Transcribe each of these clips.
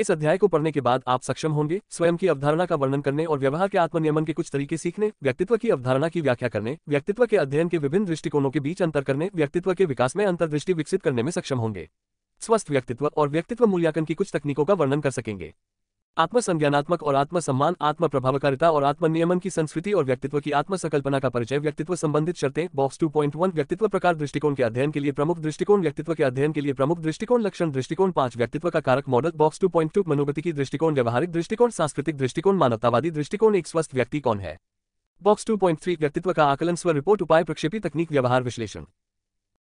इस अध्याय को पढ़ने के बाद आप सक्षम होंगे स्वयं की अवधारणा का वर्णन करने और व्यवहार के आत्मनियमन के कुछ तरीके सीखने व्यक्तित्व की अवधारणा की व्याख्या करने व्यक्तित्व के अध्ययन के विभिन्न दृष्टिकोणों के बीच अंतर करने व्यक्तित्व के विकास में अंतर्दृष्टि विकसित करने में सक्षम होंगे स्वस्थ व्यक्तित्व और व्यक्तित्व मूल्यांकन की कुछ तकनीकों का वर्णन कर सकेंगे आत्मसंज्ञानात्मक और आत्मसम्मान आत्म प्रभावकारिता और आत्मनियमन की संस्कृति और व्यक्तित्व की आत्मसकल्पना का परिचय व्यक्तित्व संबंधित शर्तें बॉक्स 2.1 व्यक्तित्व प्रकार दृष्टिकोण के अध्ययन के लिए प्रमुख दृष्टिकोण व्यक्तित्व के अध्ययन के लिए प्रमुख दृष्टिकोण लक्षण दृष्टिकोण पांच व्यक्तित्व का कारक मॉडल बॉक्स टू मनोगति की दृष्टिकोण व्यवहारिक दृष्टिकोण सांस्कृतिक दृष्टिकोण मानवतावादी दृष्टिकोण एक स्वस्थ व्यक्ति कौन है बॉक्स थ्री व्यक्तित्व का आकलन स्व रिपोर्ट उपाय प्रक्षेपी तकनीक व्यवहार विश्लेषण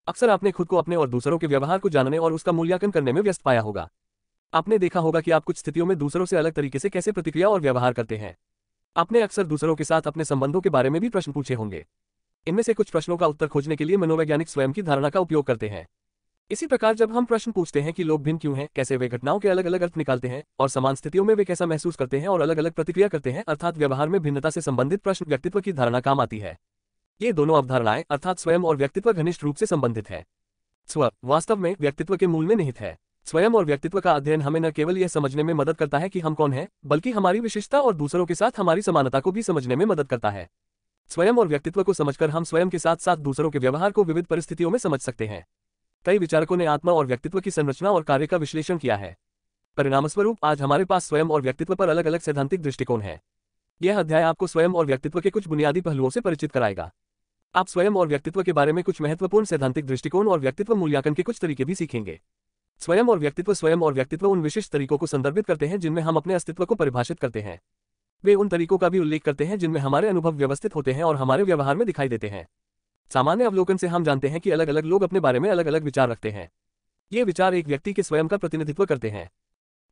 अक्सर आपने खुद को अपने और दूसरों के व्यवहार को जानने और उसका मूल्यांकन करने में व्यस्त पाया होगा आपने देखा होगा कि आप कुछ स्थितियों में दूसरों से अलग तरीके से कैसे प्रतिक्रिया और व्यवहार करते हैं आपने अक्सर दूसरों के साथ अपने संबंधों के बारे में भी प्रश्न पूछे होंगे इनमें से कुछ प्रश्नों का उत्तर खोजने के लिए मनोवैज्ञानिक स्वयं की धारणा का उपयोग करते हैं इसी प्रकार जब हम प्रश्न पूछते हैं कि लोग भिन्न क्यों हैं कैसे वे घटनाओं के अलग अलग अर्थ निकालते हैं और समान स्थितियों में वे कैसा महसूस करते हैं और अलग अलग प्रतिक्रिया करते हैं अर्थात व्यवहार में भिन्नता से संबंधित प्रश्न व्यक्तित्व की धारणा काम आती है ये दोनों अवधारणाएं अर्थात स्वयं और व्यक्तित्व घनिष्ठ रूप से संबंधित है स्व वास्तव में व्यक्तित्व के मूल में निहित है स्वयं और व्यक्तित्व का अध्ययन हमें न केवल यह समझने में मदद करता है कि हम कौन हैं, बल्कि हमारी विशेषता और दूसरों के साथ हमारी समानता को भी समझने में मदद करता है स्वयं और व्यक्तित्व को समझकर हम स्वयं के साथ साथ दूसरों के व्यवहार को विविध परिस्थितियों में समझ सकते हैं कई विचारकों ने आत्मा और व्यक्तित्व की संरचना और कार्य का विश्लेषण किया है परिणामस्वरूप आज हमारे पास स्वयं और व्यक्तित्व पर अलग अलग सैद्धांतिक दृष्टिकोण है यह अध्याय आपको स्वयं और व्यक्तित्व के कुछ बुनियादी पहलुओं से परिचित कराएगा आप स्वयं और व्यक्तित्व के बारे में कुछ महत्वपूर्ण सैद्धांतिक दृष्टिकोण और व्यक्तित्व मूल्यांकन के कुछ तरीके भी सीखेंगे स्वयं और व्यक्तित्व स्वयं और व्यक्तित्व उन विशिष्ट तरीकों को संदर्भित करते हैं जिनमें हम अपने अस्तित्व को परिभाषित करते हैं वे उन तरीकों का भी उल्लेख करते हैं जिनमें हमारे अनुभव व्यवस्थित होते हैं और हमारे व्यवहार में दिखाई देते हैं सामान्य अवलोकन से हम जानते हैं कि अलग अलग लोग अपने बारे में अलग अलग विचार रखते हैं ये विचार एक व्यक्ति के स्वयं का प्रतिनिधित्व करते हैं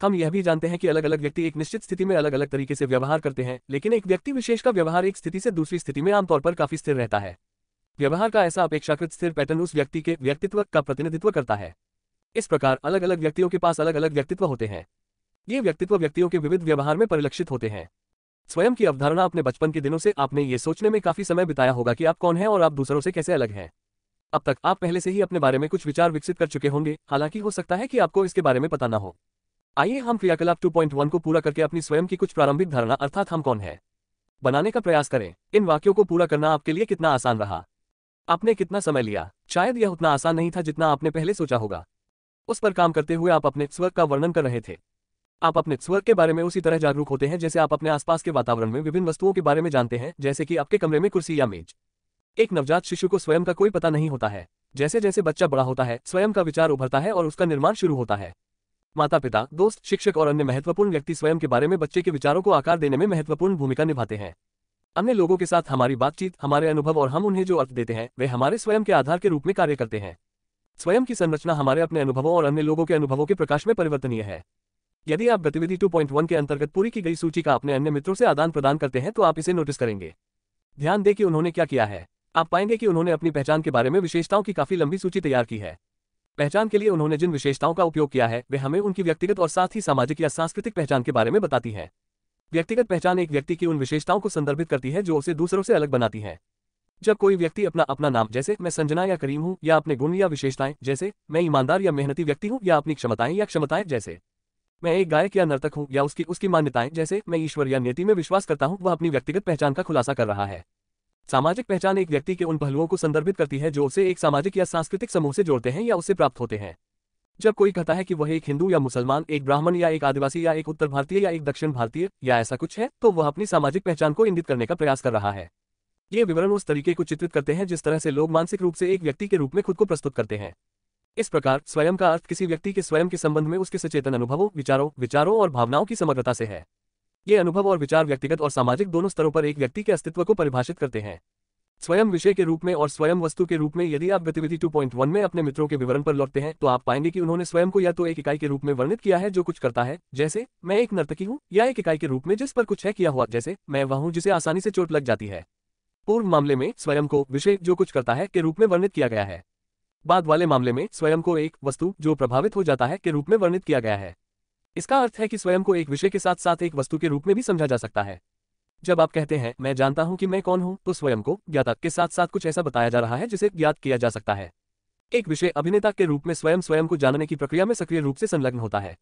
हम यह भी जानते हैं कि अलग अलग व्यक्ति एक निश्चित स्थिति में अलग अलग तरीके से व्यवहार करते हैं लेकिन एक व्यक्ति विशेष का व्यवहार एक स्थिति से दूसरी स्थिति में आमतौर पर काफी स्थिर रहता है व्यवहार का ऐसा अपेक्षाकृत स्थिर पैटर्न उस व्यक्ति के व्यक्तित्व का प्रतिनिधित्व करता है इस प्रकार अलग अलग व्यक्तियों के पास अलग अलग व्यक्तित्व होते हैं ये व्यक्तित्व व्यक्तियों के विविध व्यवहार में परिलक्षित होते हैं स्वयं की अवधारणा अपने बचपन के दिनों से आपने ये सोचने में काफी समय बिताया होगा कि आप कौन हैं और आप दूसरों से कैसे अलग हैं अब तक आप पहले से ही अपने बारे में कुछ विचार विकसित कर चुके होंगे हालांकि हो सकता है कि आपको इसके बारे में पता ना हो आइए हम क्रियाकलाप 2.1 को पूरा करके अपनी स्वयं की कुछ प्रारंभिक धारणा अर्थात हम कौन है बनाने का प्रयास करें इन वाक्यों को पूरा करना आपके लिए कितना आसान रहा आपने कितना समय लिया शायद यह उतना आसान नहीं था जितना आपने पहले सोचा होगा उस पर काम करते हुए आप अपने स्वर का वर्णन कर रहे थे आप अपने स्वर के बारे में उसी तरह जागरूक होते हैं जैसे आप अपने आसपास के वातावरण में विभिन्न वस्तुओं के बारे में जानते हैं जैसे कि आपके कमरे में कुर्सी या मेज एक नवजात शिशु को स्वयं का कोई पता नहीं होता है जैसे जैसे बच्चा बड़ा होता है स्वयं का विचार उभरता है और उसका निर्माण शुरू होता है माता पिता दोस्त शिक्षक और अन्य महत्वपूर्ण व्यक्ति स्वयं के बारे में बच्चे के विचारों को आकार देने में महत्वपूर्ण भूमिका निभाते हैं अन्य लोगों के साथ हमारी बातचीत हमारे अनुभव और हम उन्हें जो अर्थ देते हैं वे हमारे स्वयं के आधार के रूप में कार्य करते हैं स्वयं की संरचना हमारे अपने अनुभवों और अन्य लोगों के अनुभवों के प्रकाश में परिवर्तनीय है यदि आप गतिविधि 2.1 के अंतर्गत पूरी की गई सूची का अपने अन्य मित्रों से आदान प्रदान करते हैं तो आप इसे नोटिस करेंगे ध्यान दें कि उन्होंने क्या किया है आप पाएंगे कि उन्होंने अपनी पहचान के बारे में विशेषताओं की काफी लंबी सूची तैयार की है पहचान के लिए उन्होंने जिन विशेषताओं का उपयोग किया है वे हमें उनकी व्यक्तिगत और साथ ही सामाजिक या सांस्कृतिक पहचान के बारे में बताती है व्यक्तिगत पहचान एक व्यक्ति की उन विशेषताओं को संदर्भित करती है जो उसे दूसरों से अलग बनाती है जब कोई व्यक्ति अपना अपना नाम जैसे मैं संजना या करीम हूँ या अपने गुण या विशेषताएं जैसे मैं ईमानदार या मेहनती व्यक्ति हूँ या अपनी क्षमताएं या क्षमताएं जैसे मैं एक गायक या नर्तक हूँ या उसकी उसकी मान्यताएं जैसे मैं ईश्वर या नीति में विश्वास करता हूँ वह अपनी व्यक्तिगत पहचान का खुलासा कर रहा है सामाजिक पहचान एक व्यक्ति के उन पहलुओं को संदर्भित करती है जो उसे एक सामाजिक या सांस्कृतिक समूह से जोड़ते हैं या उससे प्राप्त होते हैं जब कोई कहता है कि वह एक हिंदू या मुसलमान एक ब्राह्मण या एक आदिवासी या एक उत्तर भारतीय या एक दक्षिण भारतीय या ऐसा कुछ है तो वह अपनी सामाजिक पहचान को इंगित करने का प्रयास कर रहा है ये विवरण उस तरीके को चित्रित करते हैं जिस तरह से लोग मानसिक रूप से एक व्यक्ति के रूप में खुद को प्रस्तुत करते हैं इस प्रकार स्वयं का अर्थ किसी व्यक्ति के स्वयं के संबंध में उसके सचेतन अनुभवों विचारों विचारों और भावनाओं की समग्रता से है ये अनुभव और विचार व्यक्तिगत और सामाजिक दोनों स्तरों पर एक व्यक्ति के अस्तित्व को परिभाषित करते हैं स्वयं विषय के रूप में और स्वयं वस्तु के रूप में यदि आप गतिविधि 2.1 में अपने मित्रों के विवरण पर लौटते हैं तो आप पाएंगे कि उन्होंने स्वयं को या तो एक इकाई के रूप में वर्णित किया है जो कुछ करता है जैसे मैं एक नर्तकी हूँ या एक इकाई के रूप में जिस पर कुछ है किया हुआ जैसे मैं वह हूँ जिसे आसानी से चोट लग जाती है पूर्व मामले में स्वयं को विषय जो कुछ करता है के रूप में वर्णित किया गया है बाद वाले मामले में स्वयं को एक वस्तु जो प्रभावित हो जाता है के रूप में वर्णित किया गया है इसका अर्थ है कि स्वयं को एक विषय के साथ साथ एक वस्तु के रूप में भी समझा जा सकता है जब आप कहते हैं मैं जानता हूं कि मैं कौन हूं तो स्वयं को ज्ञाता के साथ साथ कुछ ऐसा बताया जा रहा है जिसे ज्ञात किया जा सकता है एक विषय अभिनेता के रूप में स्वयं स्वयं को जानने की प्रक्रिया में सक्रिय रूप से संलग्न होता है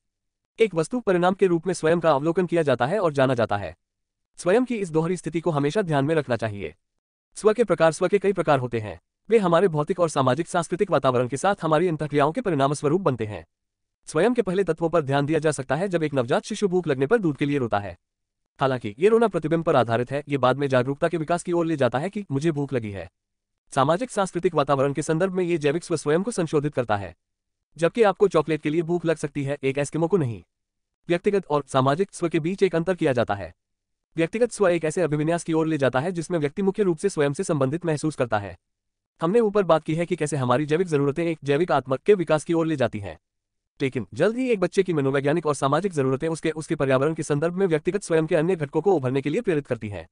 एक वस्तु परिणाम के रूप में स्वयं का अवलोकन किया जाता है और जाना जाता है स्वयं की इस दोहरी स्थिति को हमेशा ध्यान में रखना चाहिए स्व के प्रकार स्व के कई प्रकार होते हैं वे हमारे भौतिक और सामाजिक सांस्कृतिक वातावरण के साथ हमारी इन प्रक्रियाओं के परिणाम स्वरूप बनते हैं स्वयं के पहले तत्वों पर ध्यान दिया जा सकता है जब एक नवजात शिशु भूख लगने पर दूध के लिए रोता है हालांकि ये रोना प्रतिबिंब पर आधारित है ये बाद में जागरूकता के विकास की ओर ले जाता है कि मुझे भूख लगी है सामाजिक सांस्कृतिक वातावरण के संदर्भ में ये जैविक स्व स्वयं को संशोधित करता है जबकि आपको चॉकलेट के लिए भूख लग सकती है एक एस्किमो को नहीं व्यक्तिगत और सामाजिक स्व के बीच एक अंतर किया जाता है व्यक्तिगत स्व एक ऐसे अभिविन्यास की ओर ले जाता है जिसमें व्यक्ति मुख्य रूप से स्वयं से संबंधित महसूस करता है हमने ऊपर बात की है कि कैसे हमारी जैविक जरूरतें एक जैविक आत्मक के विकास की ओर ले जाती हैं लेकिन जल्द ही एक बच्चे की मनोवैज्ञानिक और सामाजिक जरूरतें उसके उसके पर्यावरण के संदर्भ में व्यक्तिगत स्वयं के अन्य घटकों को उभरने के लिए प्रेरित करती है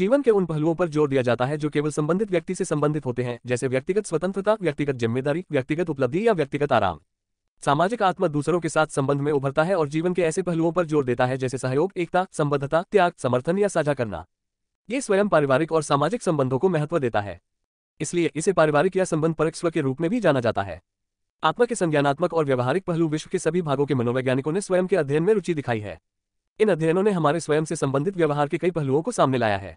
जीवन के उन पहलुओं पर जोर दिया जाता है जो केवल संबंधित व्यक्ति से संबंधित होते हैं जैसे व्यक्तिगत स्वतंत्रता व्यक्तिगत जिम्मेदारी व्यक्तिगत उपलब्धि या व्यक्तिगत आराम सामाजिक आत्मा दूसरों के साथ संबंध में उभरता है और जीवन के ऐसे पहलुओं पर जोर देता है जैसे सहयोग एकता संबद्धता त्याग समर्थन या साझा करना ये स्वयं पारिवारिक और सामाजिक संबंधों को महत्व देता है इसलिए इसे पारिवारिक या संबंध पर स्व के रूप में भी जाना जाता है आत्मा के संज्ञानात्मक और व्यवहारिक पहलू विश्व के सभी भागों के मनोवैज्ञानिकों ने स्वयं के अध्ययन में रुचि दिखाई है इन अध्ययनों ने हमारे स्वयं से संबंधित व्यवहार के कई पहलुओं को सामने लाया है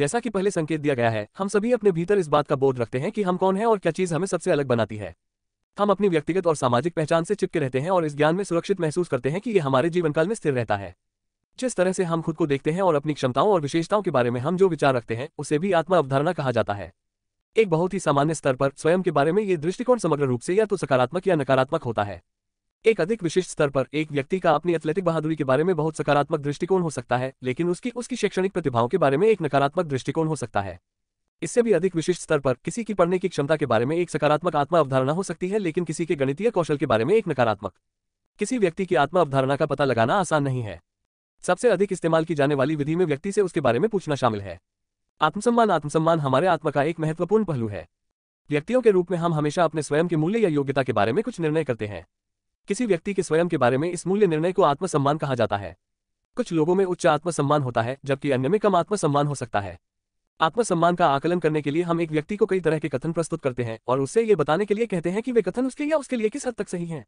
जैसा कि पहले संकेत दिया गया है हम सभी अपने भीतर इस बात का बोध रखते हैं कि हम कौन है और क्या चीज हमें सबसे अलग बनाती है हम अपनी व्यक्तिगत और सामाजिक पहचान से चिपके रहते हैं और इस ज्ञान में सुरक्षित महसूस करते हैं कि ये हमारे जीवनकाल में स्थिर रहता है जिस तरह से हम खुद को देखते हैं और अपनी क्षमताओं और विशेषताओं के बारे में हम जो विचार रखते हैं उसे भी आत्मा अवधारणा कहा जाता है एक बहुत ही सामान्य स्तर पर स्वयं के बारे में ये दृष्टिकोण समग्र रूप से या तो सकारात्मक या नकारात्मक होता है एक अधिक विशिष्ट स्तर पर एक व्यक्ति का अपनी एथलेटिक बहादुरी के बारे में बहुत सकारात्मक दृष्टिकोण हो सकता है लेकिन उसकी उसकी शैक्षणिक प्रतिभाओं के बारे में एक नकारात्मक दृष्टिकोण हो सकता है इससे भी अधिक विशिष्ट स्तर पर किसी की पढ़ने की क्षमता के बारे में एक सकारात्मक आत्मा अवधारणा हो सकती है लेकिन किसी के गणितीय कौशल के बारे में एक नकारात्मक किसी व्यक्ति की आत्मा अवधारणा का पता लगाना आसान नहीं है सबसे अधिक इस्तेमाल की जाने वाली विधि में व्यक्ति से उसके बारे में पूछना शामिल है आत्मसम्मान आत्मसम्मान हमारे आत्मा का एक महत्वपूर्ण पहलू है व्यक्तियों के रूप में हम हमेशा अपने स्वयं के मूल्य या योग्यता के बारे में कुछ निर्णय करते हैं किसी व्यक्ति के स्वयं के बारे में इस मूल्य निर्णय को आत्मसम्मान कहा जाता है कुछ लोगों में उच्च आत्मसम्मान होता है जबकि अन्य में कम आत्मसम्मान हो सकता है आत्मसम्मान का आकलन करने के लिए हम एक व्यक्ति को कई तरह के कथन प्रस्तुत करते हैं और उससे ये बताने के लिए कहते हैं कि वे कथन उसके या उसके लिए किस हद तक सही हैं।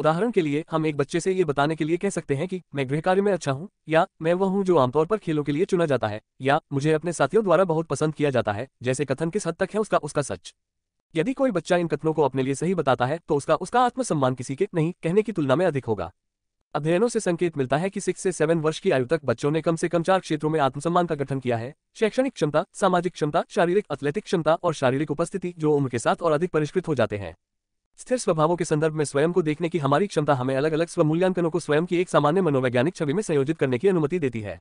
उदाहरण के लिए हम एक बच्चे से ये बताने के लिए कह सकते हैं कि मैं गृह कार्य में अच्छा हूँ या मैं वह हूँ जो आमतौर पर खेलों के लिए चुना जाता है या मुझे अपने साथियों द्वारा बहुत पसंद किया जाता है जैसे कथन किस हद तक है उसका उसका सच यदि कोई बच्चा इन कथनों को अपने लिए सही बताता है तो उसका उसका आत्मसम्मान किसी के नहीं कहने की तुलना में अधिक होगा अध्ययनों से संकेत मिलता है कि सिक्स से सेवन वर्ष की आयु तक बच्चों ने कम से कम चार क्षेत्रों में आत्मसम्मान का गठन किया है शैक्षणिक क्षमता सामाजिक क्षमता शारीरिक अथलेटिक क्षमता और शारीरिक उपस्थिति जो उम्र के साथ और अधिक परिष्कृत हो जाते हैं स्थिर स्वभावों के संदर्भ में स्वयं को देखने की हमारी क्षमता हमें अलग अलग स्वमूल्यांकनों को स्वयं की एक सामान्य मनोवैज्ञानिक छवि में संयोजित करने की अनुमति देती है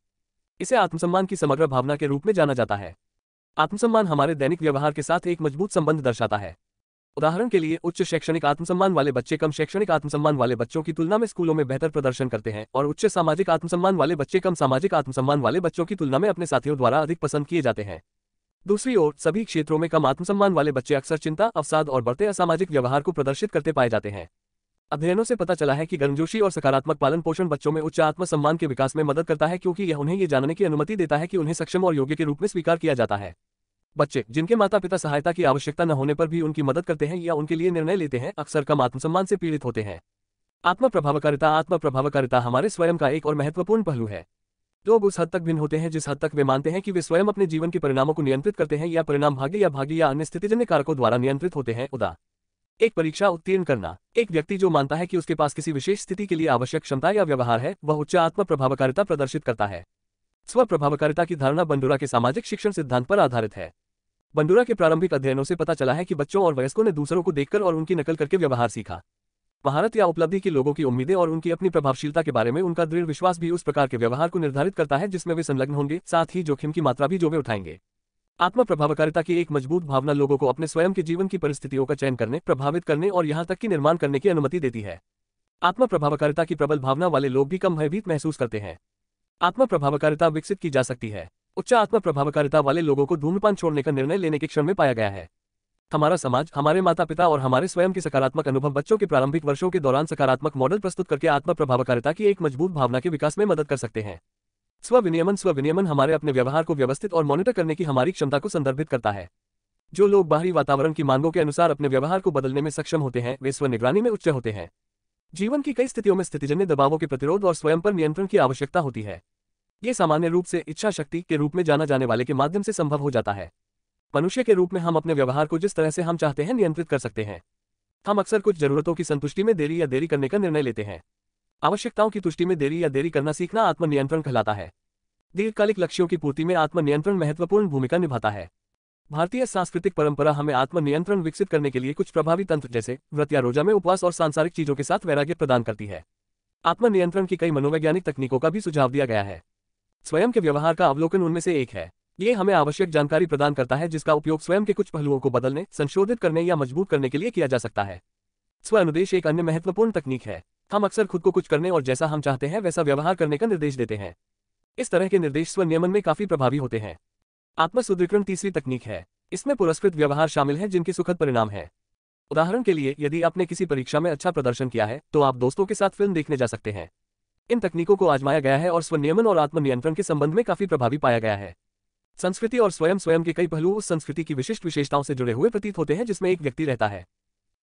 इसे आत्मसम्मान की समग्र भावना के रूप में जाना जाता है आत्मसम्मान हमारे दैनिक व्यवहार के साथ एक मजबूत संबंध दर्शाता है उदाहरण के लिए उच्च शैक्षणिक आत्मसम्मान वाले बच्चे कम शैक्षणिक आत्मसम्मान वाले बच्चों की तुलना में स्कूलों में बेहतर प्रदर्शन करते हैं और उच्च सामाजिक आत्मसम्मान वाले बच्चे कम सामाजिक आत्मसम्मान वाले बच्चों की तुलना में अपने साथियों द्वारा अधिक पसंद किए जाते हैं दूसरी ओर सभी क्षेत्रों में कम आत्मसम्मान वाले बच्चे अक्सर चिंता अवसाद और बढ़ते असामाजिक व्यवहार को प्रदर्शित करते पाए जाते हैं अध्ययनों से पता चला है कि गर्मजोशी और सकारात्मक पालन पोषण बच्चों में उच्च आत्मसम्मान के विकास में मदद करता है क्योंकि यह उन्हें ये जानने की अनुमति देता है कि उन्हें सक्षम और योग्य के रूप में स्वीकार किया जाता है बच्चे जिनके माता पिता सहायता की आवश्यकता न होने पर भी उनकी मदद करते हैं या उनके लिए निर्णय लेते हैं अक्सर कम आत्मसम्मान से पीड़ित होते हैं आत्म प्रभावकारिता आत्म प्रभावकारिता हमारे स्वयं का एक और महत्वपूर्ण पहलू है लोग उस हद तक भिन्न होते हैं जिस हद तक वे मानते हैं कि वे स्वयं अपने जीवन के परिणामों को नियंत्रित करते हैं या परिणाम भाग्य या भाग्य या अन्य स्थितिजन्य कारकों द्वारा नियंत्रित होते हैं उदा एक परीक्षा उत्तीर्ण करना एक व्यक्ति जो मानता है कि उसके पास किसी विशेष स्थिति के लिए आवश्यक क्षमता या व्यवहार है वह उच्च आत्म प्रभावकारिता प्रदर्शित करता है स्व प्रभावकारिता की धारणा बंडुरा के सामाजिक शिक्षण सिद्धांत पर आधारित है बंडूरा के प्रारंभिक अध्ययनों से पता चला है कि बच्चों और वयस्कों ने दूसरों को देखकर और उनकी नकल करके व्यवहार सीखा महारत या उपलब्धि के लोगों की उम्मीदें और उनकी अपनी प्रभावशीलता के बारे में उनका दृढ़ विश्वास भी उस प्रकार के व्यवहार को निर्धारित करता है जिसमें वे संलग्न होंगे साथ ही जोखिम की मात्रा भी जो वे उठाएंगे आत्म प्रभावकारिता की एक मजबूत भावना लोगों को अपने स्वयं के जीवन की परिस्थितियों का चयन करने प्रभावित करने और यहां तक कि निर्माण करने की अनुमति देती है आत्म प्रभावकारिता की प्रबल भावना वाले लोग भी कम भयभीत महसूस करते हैं आत्म प्रभावकारिता विकसित की जा सकती है उच्च आत्म प्रभावकारिता वाले लोगों को धूम्रपान छोड़ने का निर्णय लेने के क्षण में पाया गया है हमारा समाज हमारे माता पिता और हमारे स्वयं के सकारात्मक अनुभव बच्चों के प्रारंभिक वर्षों के दौरान सकारात्मक मॉडल प्रस्तुत करके आत्म प्रभावकारिता की एक मजबूत भावना के विकास में मदद कर सकते हैं स्व विनियमन स्व विनियमन हमारे अपने व्यवहार को व्यवस्थित और मॉनिटर करने की हमारी क्षमता को संदर्भित करता है जो लोग बाहरी वातावरण की मांगों के अनुसार अपने व्यवहार को बदलने में सक्षम होते हैं वे स्व निगरानी में उच्च होते हैं जीवन की कई स्थितियों में स्थितिजन्य दबावों के प्रतिरोध और स्वयं पर नियंत्रण की आवश्यकता होती है ये सामान्य रूप से इच्छा शक्ति के रूप में जाना जाने वाले के माध्यम से संभव हो जाता है मनुष्य के रूप में हम अपने व्यवहार को जिस तरह से हम चाहते हैं नियंत्रित कर सकते हैं हम अक्सर कुछ जरूरतों की संतुष्टि में देरी या देरी करने का निर्णय लेते हैं आवश्यकताओं की तुष्टि में देरी या देरी करना सीखना आत्मनियंत्रण कहलाता है दीर्घकालिक लक्ष्यों की पूर्ति में आत्मनियंत्रण महत्वपूर्ण भूमिका निभाता है भारतीय सांस्कृतिक परंपरा हमें आत्मनियंत्रण विकसित करने के लिए कुछ प्रभावी तंत्र जैसे व्रत या रोजा में उपवास और सांसारिक चीजों के साथ वैराग्य प्रदान करती है आत्मनियंत्रण की कई मनोवैज्ञानिक तकनीकों का भी सुझाव दिया गया है स्वयं के व्यवहार का अवलोकन उनमें से एक है ये हमें आवश्यक जानकारी प्रदान करता है जिसका उपयोग स्वयं के कुछ पहलुओं को बदलने संशोधित करने या मजबूत करने के लिए किया जा सकता है स्व अनुदेश एक अन्य महत्वपूर्ण तकनीक है हम अक्सर खुद को कुछ करने और जैसा हम चाहते हैं वैसा व्यवहार करने का निर्देश देते हैं इस तरह के निर्देश स्व नियमन में काफी प्रभावी होते हैं आत्म तीसरी तकनीक है इसमें पुरस्कृत व्यवहार शामिल है जिनके सुखद परिणाम है उदाहरण के लिए यदि आपने किसी परीक्षा में अच्छा प्रदर्शन किया है तो आप दोस्तों के साथ फिल्म देखने जा सकते हैं इन तकनीकों को आजमाया गया है और स्वनियमन और आत्मनियंत्रण के संबंध में काफी प्रभावी पाया गया है संस्कृति और स्वयं स्वयं के कई पहलू उस संस्कृति की विशिष्ट विशेषताओं से जुड़े हुए प्रतीत होते हैं जिसमें एक व्यक्ति रहता है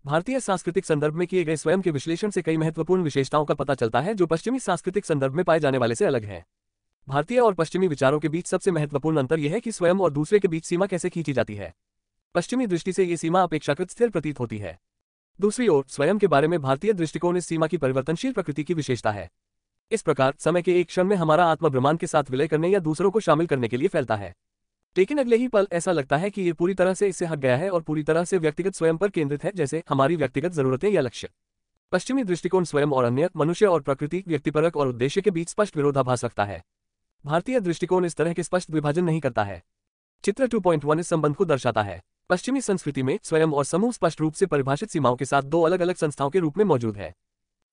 भारतीय सांस्कृतिक संदर्भ में किए गए स्वयं के विश्लेषण से कई महत्वपूर्ण विशेषताओं का पता चलता है जो पश्चिमी सांस्कृतिक संदर्भ में पाए जाने वाले से अलग है भारतीय और पश्चिमी विचारों के बीच सबसे महत्वपूर्ण अंतर यह है कि स्वयं और दूसरे के बीच सीमा कैसे खींची जाती है पश्चिमी दृष्टि से ये सीमा अपेक्षाकृत स्थिर प्रतीत होती है दूसरी ओर स्वयं के बारे में भारतीय दृष्टिकोण इस सीमा की परिवर्तनशील प्रकृति की विशेषता है इस प्रकार समय के एक क्षण में हमारा आत्मा ब्रह्मांड के साथ विलय करने या दूसरों को शामिल करने के लिए फैलता है लेकिन अगले ही पल ऐसा लगता है कि ये पूरी तरह से इससे हट गया है और पूरी तरह से व्यक्तिगत स्वयं पर केंद्रित है जैसे हमारी व्यक्तिगत जरूरतें या लक्ष्य पश्चिमी दृष्टिकोण स्वयं और अन्य मनुष्य और प्रकृति व्यक्तिपरक और उद्देश्य के बीच स्पष्ट विरोधाभास रखता है भारतीय दृष्टिकोण इस तरह के स्पष्ट विभाजन नहीं करता है चित्र 2.1 इस संबंध को दर्शाता है पश्चिमी संस्कृति में स्वयं और समूह स्पष्ट रूप से परिभाषित सीमाओं के साथ दो अलग अलग संस्थाओं के रूप में मौजूद है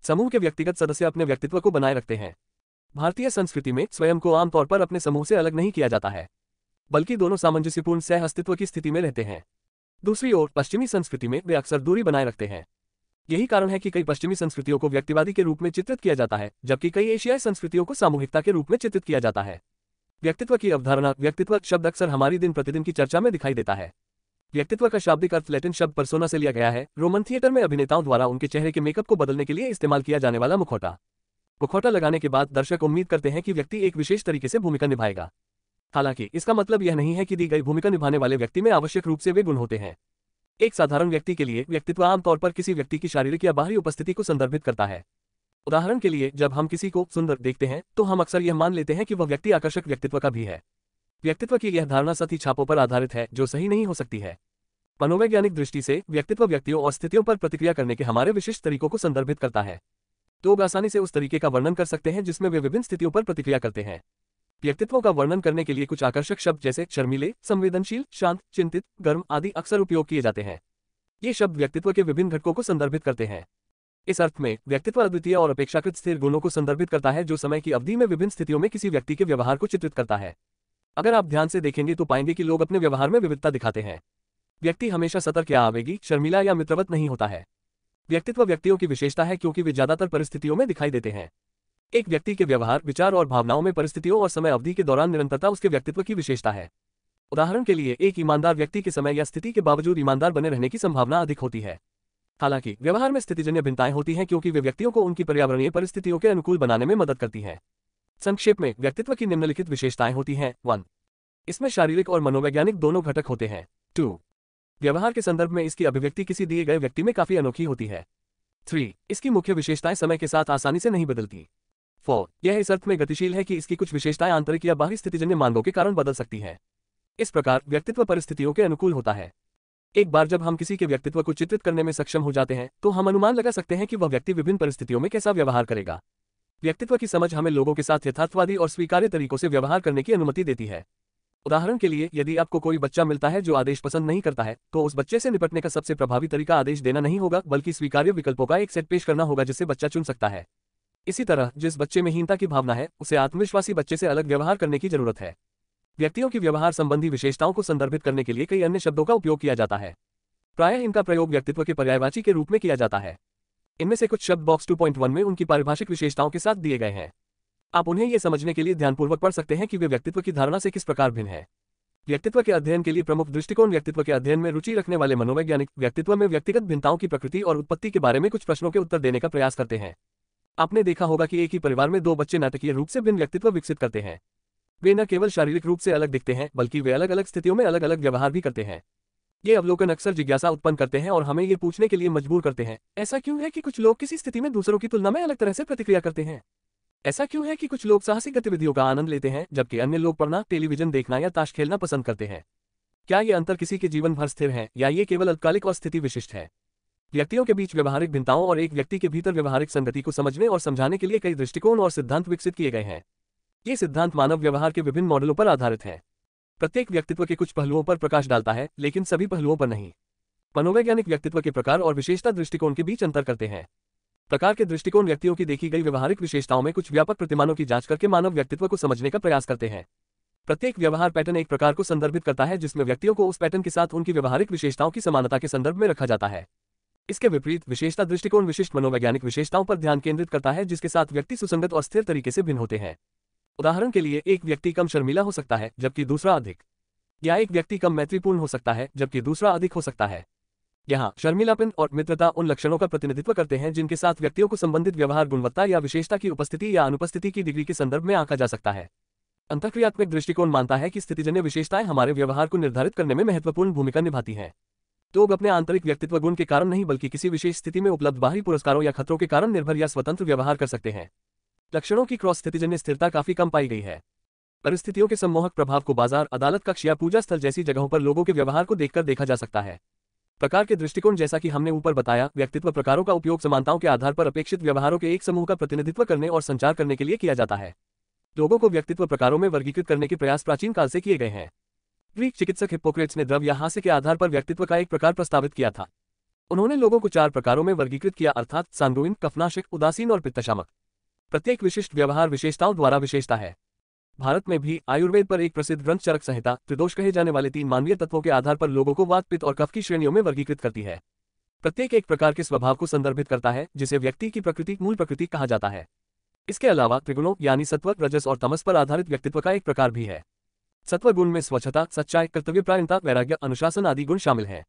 समूह के व्यक्तिगत सदस्य अपने व्यक्तित्व को बनाए रखते हैं भारतीय संस्कृति में स्वयं को आमतौर पर अपने समूह से अलग नहीं किया जाता है बल्कि दोनों सामंजस्यपूर्ण सह अस्तित्व की स्थिति में रहते हैं दूसरी ओर पश्चिमी संस्कृति में वे अक्सर दूरी बनाए रखते हैं यही कारण है कि कई पश्चिमी संस्कृतियों को व्यक्तिवादी के रूप में चित्रित किया जाता है जबकि कई एशियाई संस्कृतियों को सामूहिकता के रूप में चित्रित किया जाता है व्यक्तित्व की अवधारणा व्यक्तित्व शब्द अक्सर हमारी दिन प्रतिदिन की चर्चा में दिखाई देता है व्यक्तित्व का शाब्दिक अर्थ लैटिन शब्द परसोना से लिया गया है रोमन थिएटर में अभिनेताओं द्वारा उनके चेहरे के मेकअप को बदलने के लिए इस्तेमाल किया जाने वाला मुखौटा मुखौटा लगाने के बाद दर्शक उम्मीद करते हैं कि व्यक्ति एक विशेष तरीके से भूमिका निभाएगा हालांकि इसका मतलब यह नहीं है कि दी गई भूमिका निभाने वाले व्यक्ति में आवश्यक रूप से वे गुण होते हैं एक साधारण व्यक्ति के लिए व्यक्तित्व आमतौर पर किसी व्यक्ति की शारीरिक या बाहरी उपस्थिति को संदर्भित करता है उदाहरण के लिए जब हम किसी को सुंदर देखते हैं तो हम अक्सर यह मान लेते हैं कि वह व्यक्ति आकर्षक व्यक्तित्व का भी है व्यक्तित्व की यह धारणा सती छापों पर आधारित है जो सही नहीं हो सकती है मनोवैज्ञानिक दृष्टि से व्यक्तित्व व्यक्तियों और स्थितियों पर प्रतिक्रिया करने के हमारे विशिष्ट तरीकों को संदर्भित करता है तो आसानी से उस तरीके का वर्णन कर सकते हैं जिसमें वे विभिन्न स्थितियों पर प्रतिक्रिया करते हैं व्यक्तित्व का वर्णन करने के लिए कुछ आकर्षक शब्द जैसे शर्मीले संवेदनशील शांत चिंतित गर्म आदि अक्सर उपयोग किए जाते हैं ये शब्द व्यक्तित्व के विभिन्न घटकों को संदर्भित करते हैं इस अर्थ में व्यक्तित्व अद्वितीय और अपेक्षाकृत स्थिर गुणों को संदर्भित करता है जो समय की अवधि में विभिन्न स्थितियों में किसी व्यक्ति के व्यवहार को चित्रित करता है अगर आप ध्यान से देखेंगे तो पाएंगे कि लोग अपने व्यवहार में विविधता दिखाते हैं व्यक्ति हमेशा सतर्क या आवेगी शर्मिला या मित्रवत नहीं होता है व्यक्तित्व व्यक्तियों की विशेषता है क्योंकि वे ज्यादातर परिस्थितियों में दिखाई देते हैं एक व्यक्ति के व्यवहार विचार और भावनाओं में परिस्थितियों और समय अवधि के दौरान निरंतरता उसके व्यक्तित्व की विशेषता है उदाहरण के लिए एक ईमानदार व्यक्ति के समय या स्थिति के बावजूद ईमानदार बने रहने की संभावना अधिक होती है हालांकि व्यवहार में स्थितिजन्य भिन्नताएं होती हैं क्योंकि वे व्यक्तियों को उनकी पर्यावरणीय परिस्थितियों के अनुकूल बनाने में मदद करती हैं संक्षेप में व्यक्तित्व की निम्नलिखित विशेषताएं होती हैं वन इसमें शारीरिक और मनोवैज्ञानिक दोनों घटक होते हैं टू व्यवहार के संदर्भ में इसकी अभिव्यक्ति किसी दिए गए व्यक्ति में काफी अनोखी होती है थ्री इसकी मुख्य विशेषताएं समय के साथ आसानी से नहीं बदलती फोर यह इस अर्थ में गतिशील है कि इसकी कुछ विशेषताएं आंतरिक या बाहरी स्थितिजन्य मांगों के कारण बदल सकती हैं इस प्रकार व्यक्तित्व परिस्थितियों के अनुकूल होता है एक बार जब हम किसी के व्यक्तित्व को चित्रित करने में सक्षम हो जाते हैं तो हम अनुमान लगा सकते हैं कि वह व्यक्ति विभिन्न परिस्थितियों में कैसा व्यवहार करेगा व्यक्तित्व की समझ हमें लोगों के साथ यथार्थवादी और स्वीकार्य तरीकों से व्यवहार करने की अनुमति देती है उदाहरण के लिए यदि आपको कोई बच्चा मिलता है जो आदेश पसंद नहीं करता है तो उस बच्चे से निपटने का सबसे प्रभावी तरीका आदेश देना नहीं होगा बल्कि स्वीकार्य विकल्पों का एक सेट पेश करना होगा जिसे बच्चा चुन सकता है इसी तरह जिस बच्चे में हीनता की भावना है उसे आत्मविश्वासी बच्चे से अलग व्यवहार करने की जरूरत है व्यक्तियों की व्यवहार संबंधी विशेषताओं को संदर्भित करने के लिए कई अन्य शब्दों का उपयोग किया जाता है प्रायः इनका प्रयोग व्यक्तित्व के पर्यायवाची के रूप में किया जाता है इनमें से कुछ शब्द बॉक्स 2.1 में उनकी पारिभाषिक विशेषताओं के साथ दिए गए हैं आप उन्हें यह समझने के लिए ध्यानपूर्वक पढ़ सकते हैं कि वे व्यक्तित्व की धारणा से किस प्रकार भिन्न है व्यक्तित्व के अध्ययन के लिए प्रमुख दृष्टिकोण व्यक्तित्व के अध्ययन में रुचि रखने वाले मनोवैज्ञानिक व्यक्तित्व में व्यक्तिगत भिन्नताओं की प्रकृति और उत्पत्ति के बारे में कुछ प्रश्नों के उत्तर देने का प्रयास करते हैं आपने देखा होगा कि एक ही परिवार में दो बच्चे नाटकीय रूप से भिन्न व्यक्तित्व विकसित करते हैं वे न केवल शारीरिक रूप से अलग दिखते हैं बल्कि वे अलग अलग स्थितियों में अलग अलग व्यवहार भी करते हैं ये अवलोकन अक्सर जिज्ञासा उत्पन्न करते हैं और हमें ये पूछने के लिए मजबूर करते हैं ऐसा क्यों है कि कुछ लोग किसी स्थिति में दूसरों की तुलना में अलग तरह से प्रतिक्रिया करते हैं ऐसा क्यों है कि कुछ लोग साहसिक गतिविधियों का आनंद लेते हैं जबकि अन्य लोग पढ़ना टेलीविजन देखना या ताश खेलना पसंद करते हैं क्या ये अंतर किसी के जीवन भर स्थिर है या ये केवल अल्पकालिक और स्थिति विशिष्ट है व्यक्तियों के बीच व्यवहारिक भिन्नताओं और एक व्यक्ति के भीतर व्यवहारिक संगति को समझने और समझाने के लिए कई दृष्टिकोण और सिद्धांत विकसित किए गए हैं ये सिद्धांत मानव व्यवहार के विभिन्न मॉडलों पर आधारित हैं प्रत्येक व्यक्तित्व के कुछ पहलुओं पर प्रकाश डालता है लेकिन सभी पहलुओं पर नहीं मनोवैज्ञानिक व्यक्तित्व के प्रकार और विशेषता दृष्टिकोण के बीच अंतर करते हैं प्रकार के दृष्टिकोण व्यक्तियों की देखी गई व्यवहारिक विशेषताओं में कुछ व्यापक प्रतिमानों की जांच करके मानव व्यक्तित्व को समझने का प्रयास करते हैं प्रत्येक व्यवहार पैटर्न एक प्रकार को संदर्भित करता है जिसमें व्यक्तियों को उस पैटर्न के साथ उनकी व्यवहारिक विशेषताओं की समानता के संदर्भ में रखा जाता है इसके विपरीत विशेषता दृष्टिकोण विशिष्ट मनोवैज्ञानिक विशेषताओं पर ध्यान केंद्रित करता है जिसके साथ व्यक्ति सुसंगत और स्थिर तरीके से भिन्न होते हैं उदाहरण के लिए एक व्यक्ति कम शर्मिला हो सकता है जबकि दूसरा अधिक या एक व्यक्ति कम मैत्रीपूर्ण हो सकता है जबकि दूसरा अधिक हो सकता है यहाँ शर्मिलापन और मित्रता उन लक्षणों का प्रतिनिधित्व करते हैं जिनके साथ व्यक्तियों को संबंधित व्यवहार गुणवत्ता या विशेषता की उपस्थिति या अनुपस्थिति की डिग्री के संदर्भ में आंका जा सकता है अंतक्रियात्मक दृष्टिकोण मानता है कि स्थितिजन्य विशेषताएं हमारे व्यवहार को निर्धारित करने में महत्वपूर्ण भूमिका निभाती हैं लोग अपने आंतरिक व्यक्तित्व गुण के कारण नहीं बल्कि किसी विशेष स्थिति में उपलब्ध बाहरी पुरस्कारों या खतरों के कारण निर्भर या स्वतंत्र व्यवहार कर सकते हैं लक्षणों की क्रॉस स्थितिजन्य स्थिरता काफी कम पाई गई है परिस्थितियों के सम्मोहक प्रभाव को बाजार अदालत कक्ष या पूजा स्थल जैसी जगहों पर लोगों के व्यवहार को देखकर देखा जा सकता है प्रकार के दृष्टिकोण जैसा कि हमने ऊपर बताया व्यक्तित्व प्रकारों का उपयोग समानताओं के आधार पर अपेक्षित व्यवहारों के एक समूह का प्रतिनिधित्व करने और संचार करने के लिए किया जाता है लोगों को व्यक्तित्व प्रकारों में वर्गीकृत करने के प्रयास प्राचीन काल से किए गए हैं ग्रीक चिकित्सक हिप्पोक्रेट्स ने द्रव या हास्य के आधार पर व्यक्तित्व का एक प्रकार प्रस्तावित किया था उन्होंने लोगों को चार प्रकारों में वर्गीकृत किया अर्थात सांद्रोइन कफनाशक उदासीन और पित्तशामक प्रत्येक विशिष्ट व्यवहार विशेषताओं द्वारा विशेषता है भारत में भी आयुर्वेद पर एक प्रसिद्ध ग्रंथ चरक संहिता त्रिदोष कहे जाने वाले तीन मानवीय तत्वों के आधार पर लोगों को वात और कफ की श्रेणियों में वर्गीकृत करती है प्रत्येक एक प्रकार के स्वभाव को संदर्भित करता है जिसे व्यक्ति की प्रकृति मूल प्रकृति कहा जाता है इसके अलावा त्रिगुणों यानी सत्व रजस और तमस पर आधारित व्यक्तित्व का एक प्रकार भी है सत्व गुण में स्वच्छता सच्चाई कर्तव्यपरायणता वैराग्य अनुशासन आदि गुण शामिल हैं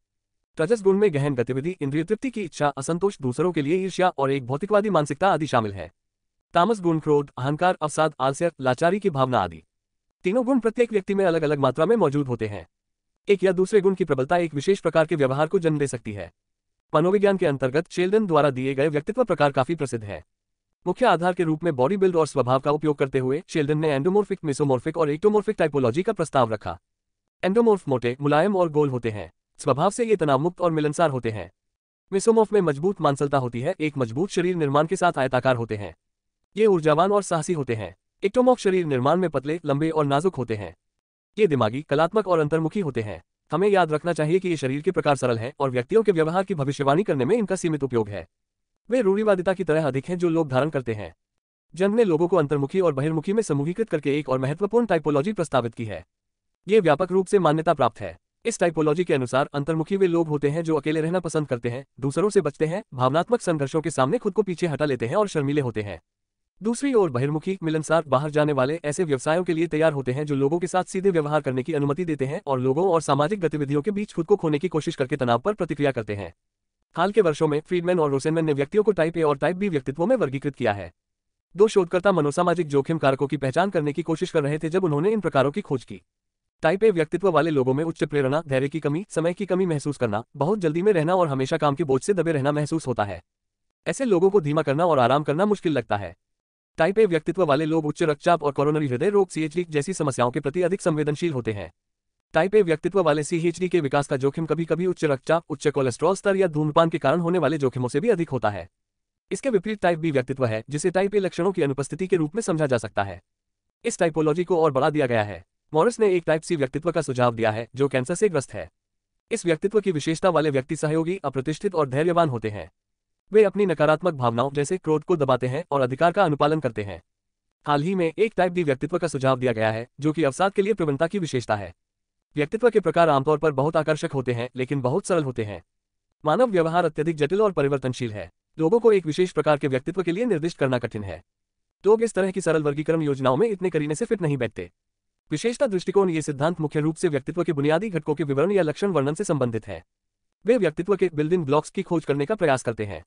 रजस गुण में गहन गतिविधि इंद्रिय तृप्ति की इच्छा असंतोष दूसरों के लिए ईर्ष्या और एक भौतिकवादी मानसिकता आदि शामिल है तामस गुण क्रोध अहंकार अवसाद आलस्य लाचारी की भावना आदि तीनों गुण प्रत्येक व्यक्ति में अलग अलग मात्रा में मौजूद होते हैं एक या दूसरे गुण की प्रबलता एक विशेष प्रकार के व्यवहार को जन्म दे सकती है मनोविज्ञान के अंतर्गत चेल्डन द्वारा दिए गए व्यक्तित्व प्रकार काफी प्रसिद्ध है मुख्य आधार के रूप में बॉडी बिल्ड और स्वभाव का उपयोग करते हुए चेल्डन ने एंडोमोर्फिक मिसोमोर्फिक और एक्टोमोर्फिक टाइपोलॉजी का प्रस्ताव रखा एंडोमोर्फ मोटे मुलायम और गोल होते हैं स्वभाव से ये तनावमुक्त और मिलनसार होते हैं मिसोमोर्फ में मजबूत मानसलता होती है एक मजबूत शरीर निर्माण के साथ आयताकार होते हैं ये ऊर्जावान और साहसी होते हैं एक्टोमॉफ शरीर निर्माण में पतले लंबे और नाजुक होते हैं ये दिमागी कलात्मक और अंतर्मुखी होते हैं हमें याद रखना चाहिए कि ये शरीर के प्रकार सरल हैं और व्यक्तियों के व्यवहार की भविष्यवाणी करने में इनका सीमित उपयोग है वे रूढ़ीवादिता की तरह अधिक हैं जो लोग धारण करते हैं जन्म ने लोगों को अंतर्मुखी और बहिर्मुखी में समूहीकृत करके एक और महत्वपूर्ण टाइपोलॉजी प्रस्तावित की है ये व्यापक रूप से मान्यता प्राप्त है इस टाइपोलॉजी के अनुसार अंतर्मुखी वे लोग होते हैं जो अकेले रहना पसंद करते हैं दूसरों से बचते हैं भावनात्मक संघर्षों के सामने खुद को पीछे हटा लेते हैं और शर्मीले होते हैं दूसरी ओर बहिर्मुखी मिलनसार बाहर जाने वाले ऐसे व्यवसायों के लिए तैयार होते हैं जो लोगों के साथ सीधे व्यवहार करने की अनुमति देते हैं और लोगों और सामाजिक गतिविधियों के बीच खुद को खोने की कोशिश करके तनाव पर प्रतिक्रिया करते हैं हाल के वर्षों में फ्रीडमैन और रोसेनमैन ने व्यक्तियों को टाइप ए और टाइप बी व्यक्तित्वों में वर्गीकृत किया है दो शोधकर्ता मनोसामाजिक जोखिम कारकों की पहचान करने की कोशिश कर रहे थे जब उन्होंने इन प्रकारों की खोज की टाइप ए व्यक्तित्व वाले लोगों में उच्च प्रेरणा धैर्य की कमी समय की कमी महसूस करना बहुत जल्दी में रहना और हमेशा काम के बोझ से दबे रहना महसूस होता है ऐसे लोगों को धीमा करना और आराम करना मुश्किल लगता है टाइप ए व्यक्तित्व वाले लोग उच्च रक्तचाप और कोरोनरी हृदय रोग सीएचडी जैसी समस्याओं के प्रति अधिक संवेदनशील होते हैं टाइप ए व्यक्तित्व वाले सीएचडी के विकास का जोखिम कभी कभी उच्च रक्तचाप उच्च कोलेस्ट्रॉल स्तर या धूमपान के कारण होने वाले जोखिमों से भी अधिक होता है इसके विपरीत टाइप बी व्यक्तित्व है जिसे टाइप ए लक्षणों की अनुपस्थिति के रूप में समझा जा सकता है इस टाइपोलॉजी को और बढ़ा दिया गया है मॉरिस ने एक टाइप सी व्यक्तित्व का सुझाव दिया है जो कैंसर से ग्रस्त है इस व्यक्तित्व की विशेषता वाले व्यक्ति सहयोगी अप्रतिष्ठित और धैर्यवान होते हैं वे अपनी नकारात्मक भावनाओं जैसे क्रोध को दबाते हैं और अधिकार का अनुपालन करते हैं हाल ही में एक टाइप डी व्यक्तित्व का सुझाव दिया गया है जो कि अवसाद के लिए प्रवणता की विशेषता है व्यक्तित्व के प्रकार आमतौर पर बहुत आकर्षक होते हैं लेकिन बहुत सरल होते हैं मानव व्यवहार अत्यधिक जटिल और परिवर्तनशील है लोगों को एक विशेष प्रकार के व्यक्तित्व के लिए निर्दिष्ट करना कठिन है लोग इस तरह की सरल वर्गीकरण योजनाओं में इतने करीने से फिट नहीं बैठते विशेषता दृष्टिकोण ये सिद्धांत मुख्य रूप से व्यक्तित्व के बुनियादी घटकों के विवरण या लक्षण वर्णन से संबंधित है वे व्यक्तित्व के बिल्डिंग ब्लॉक्स की खोज करने का प्रयास करते हैं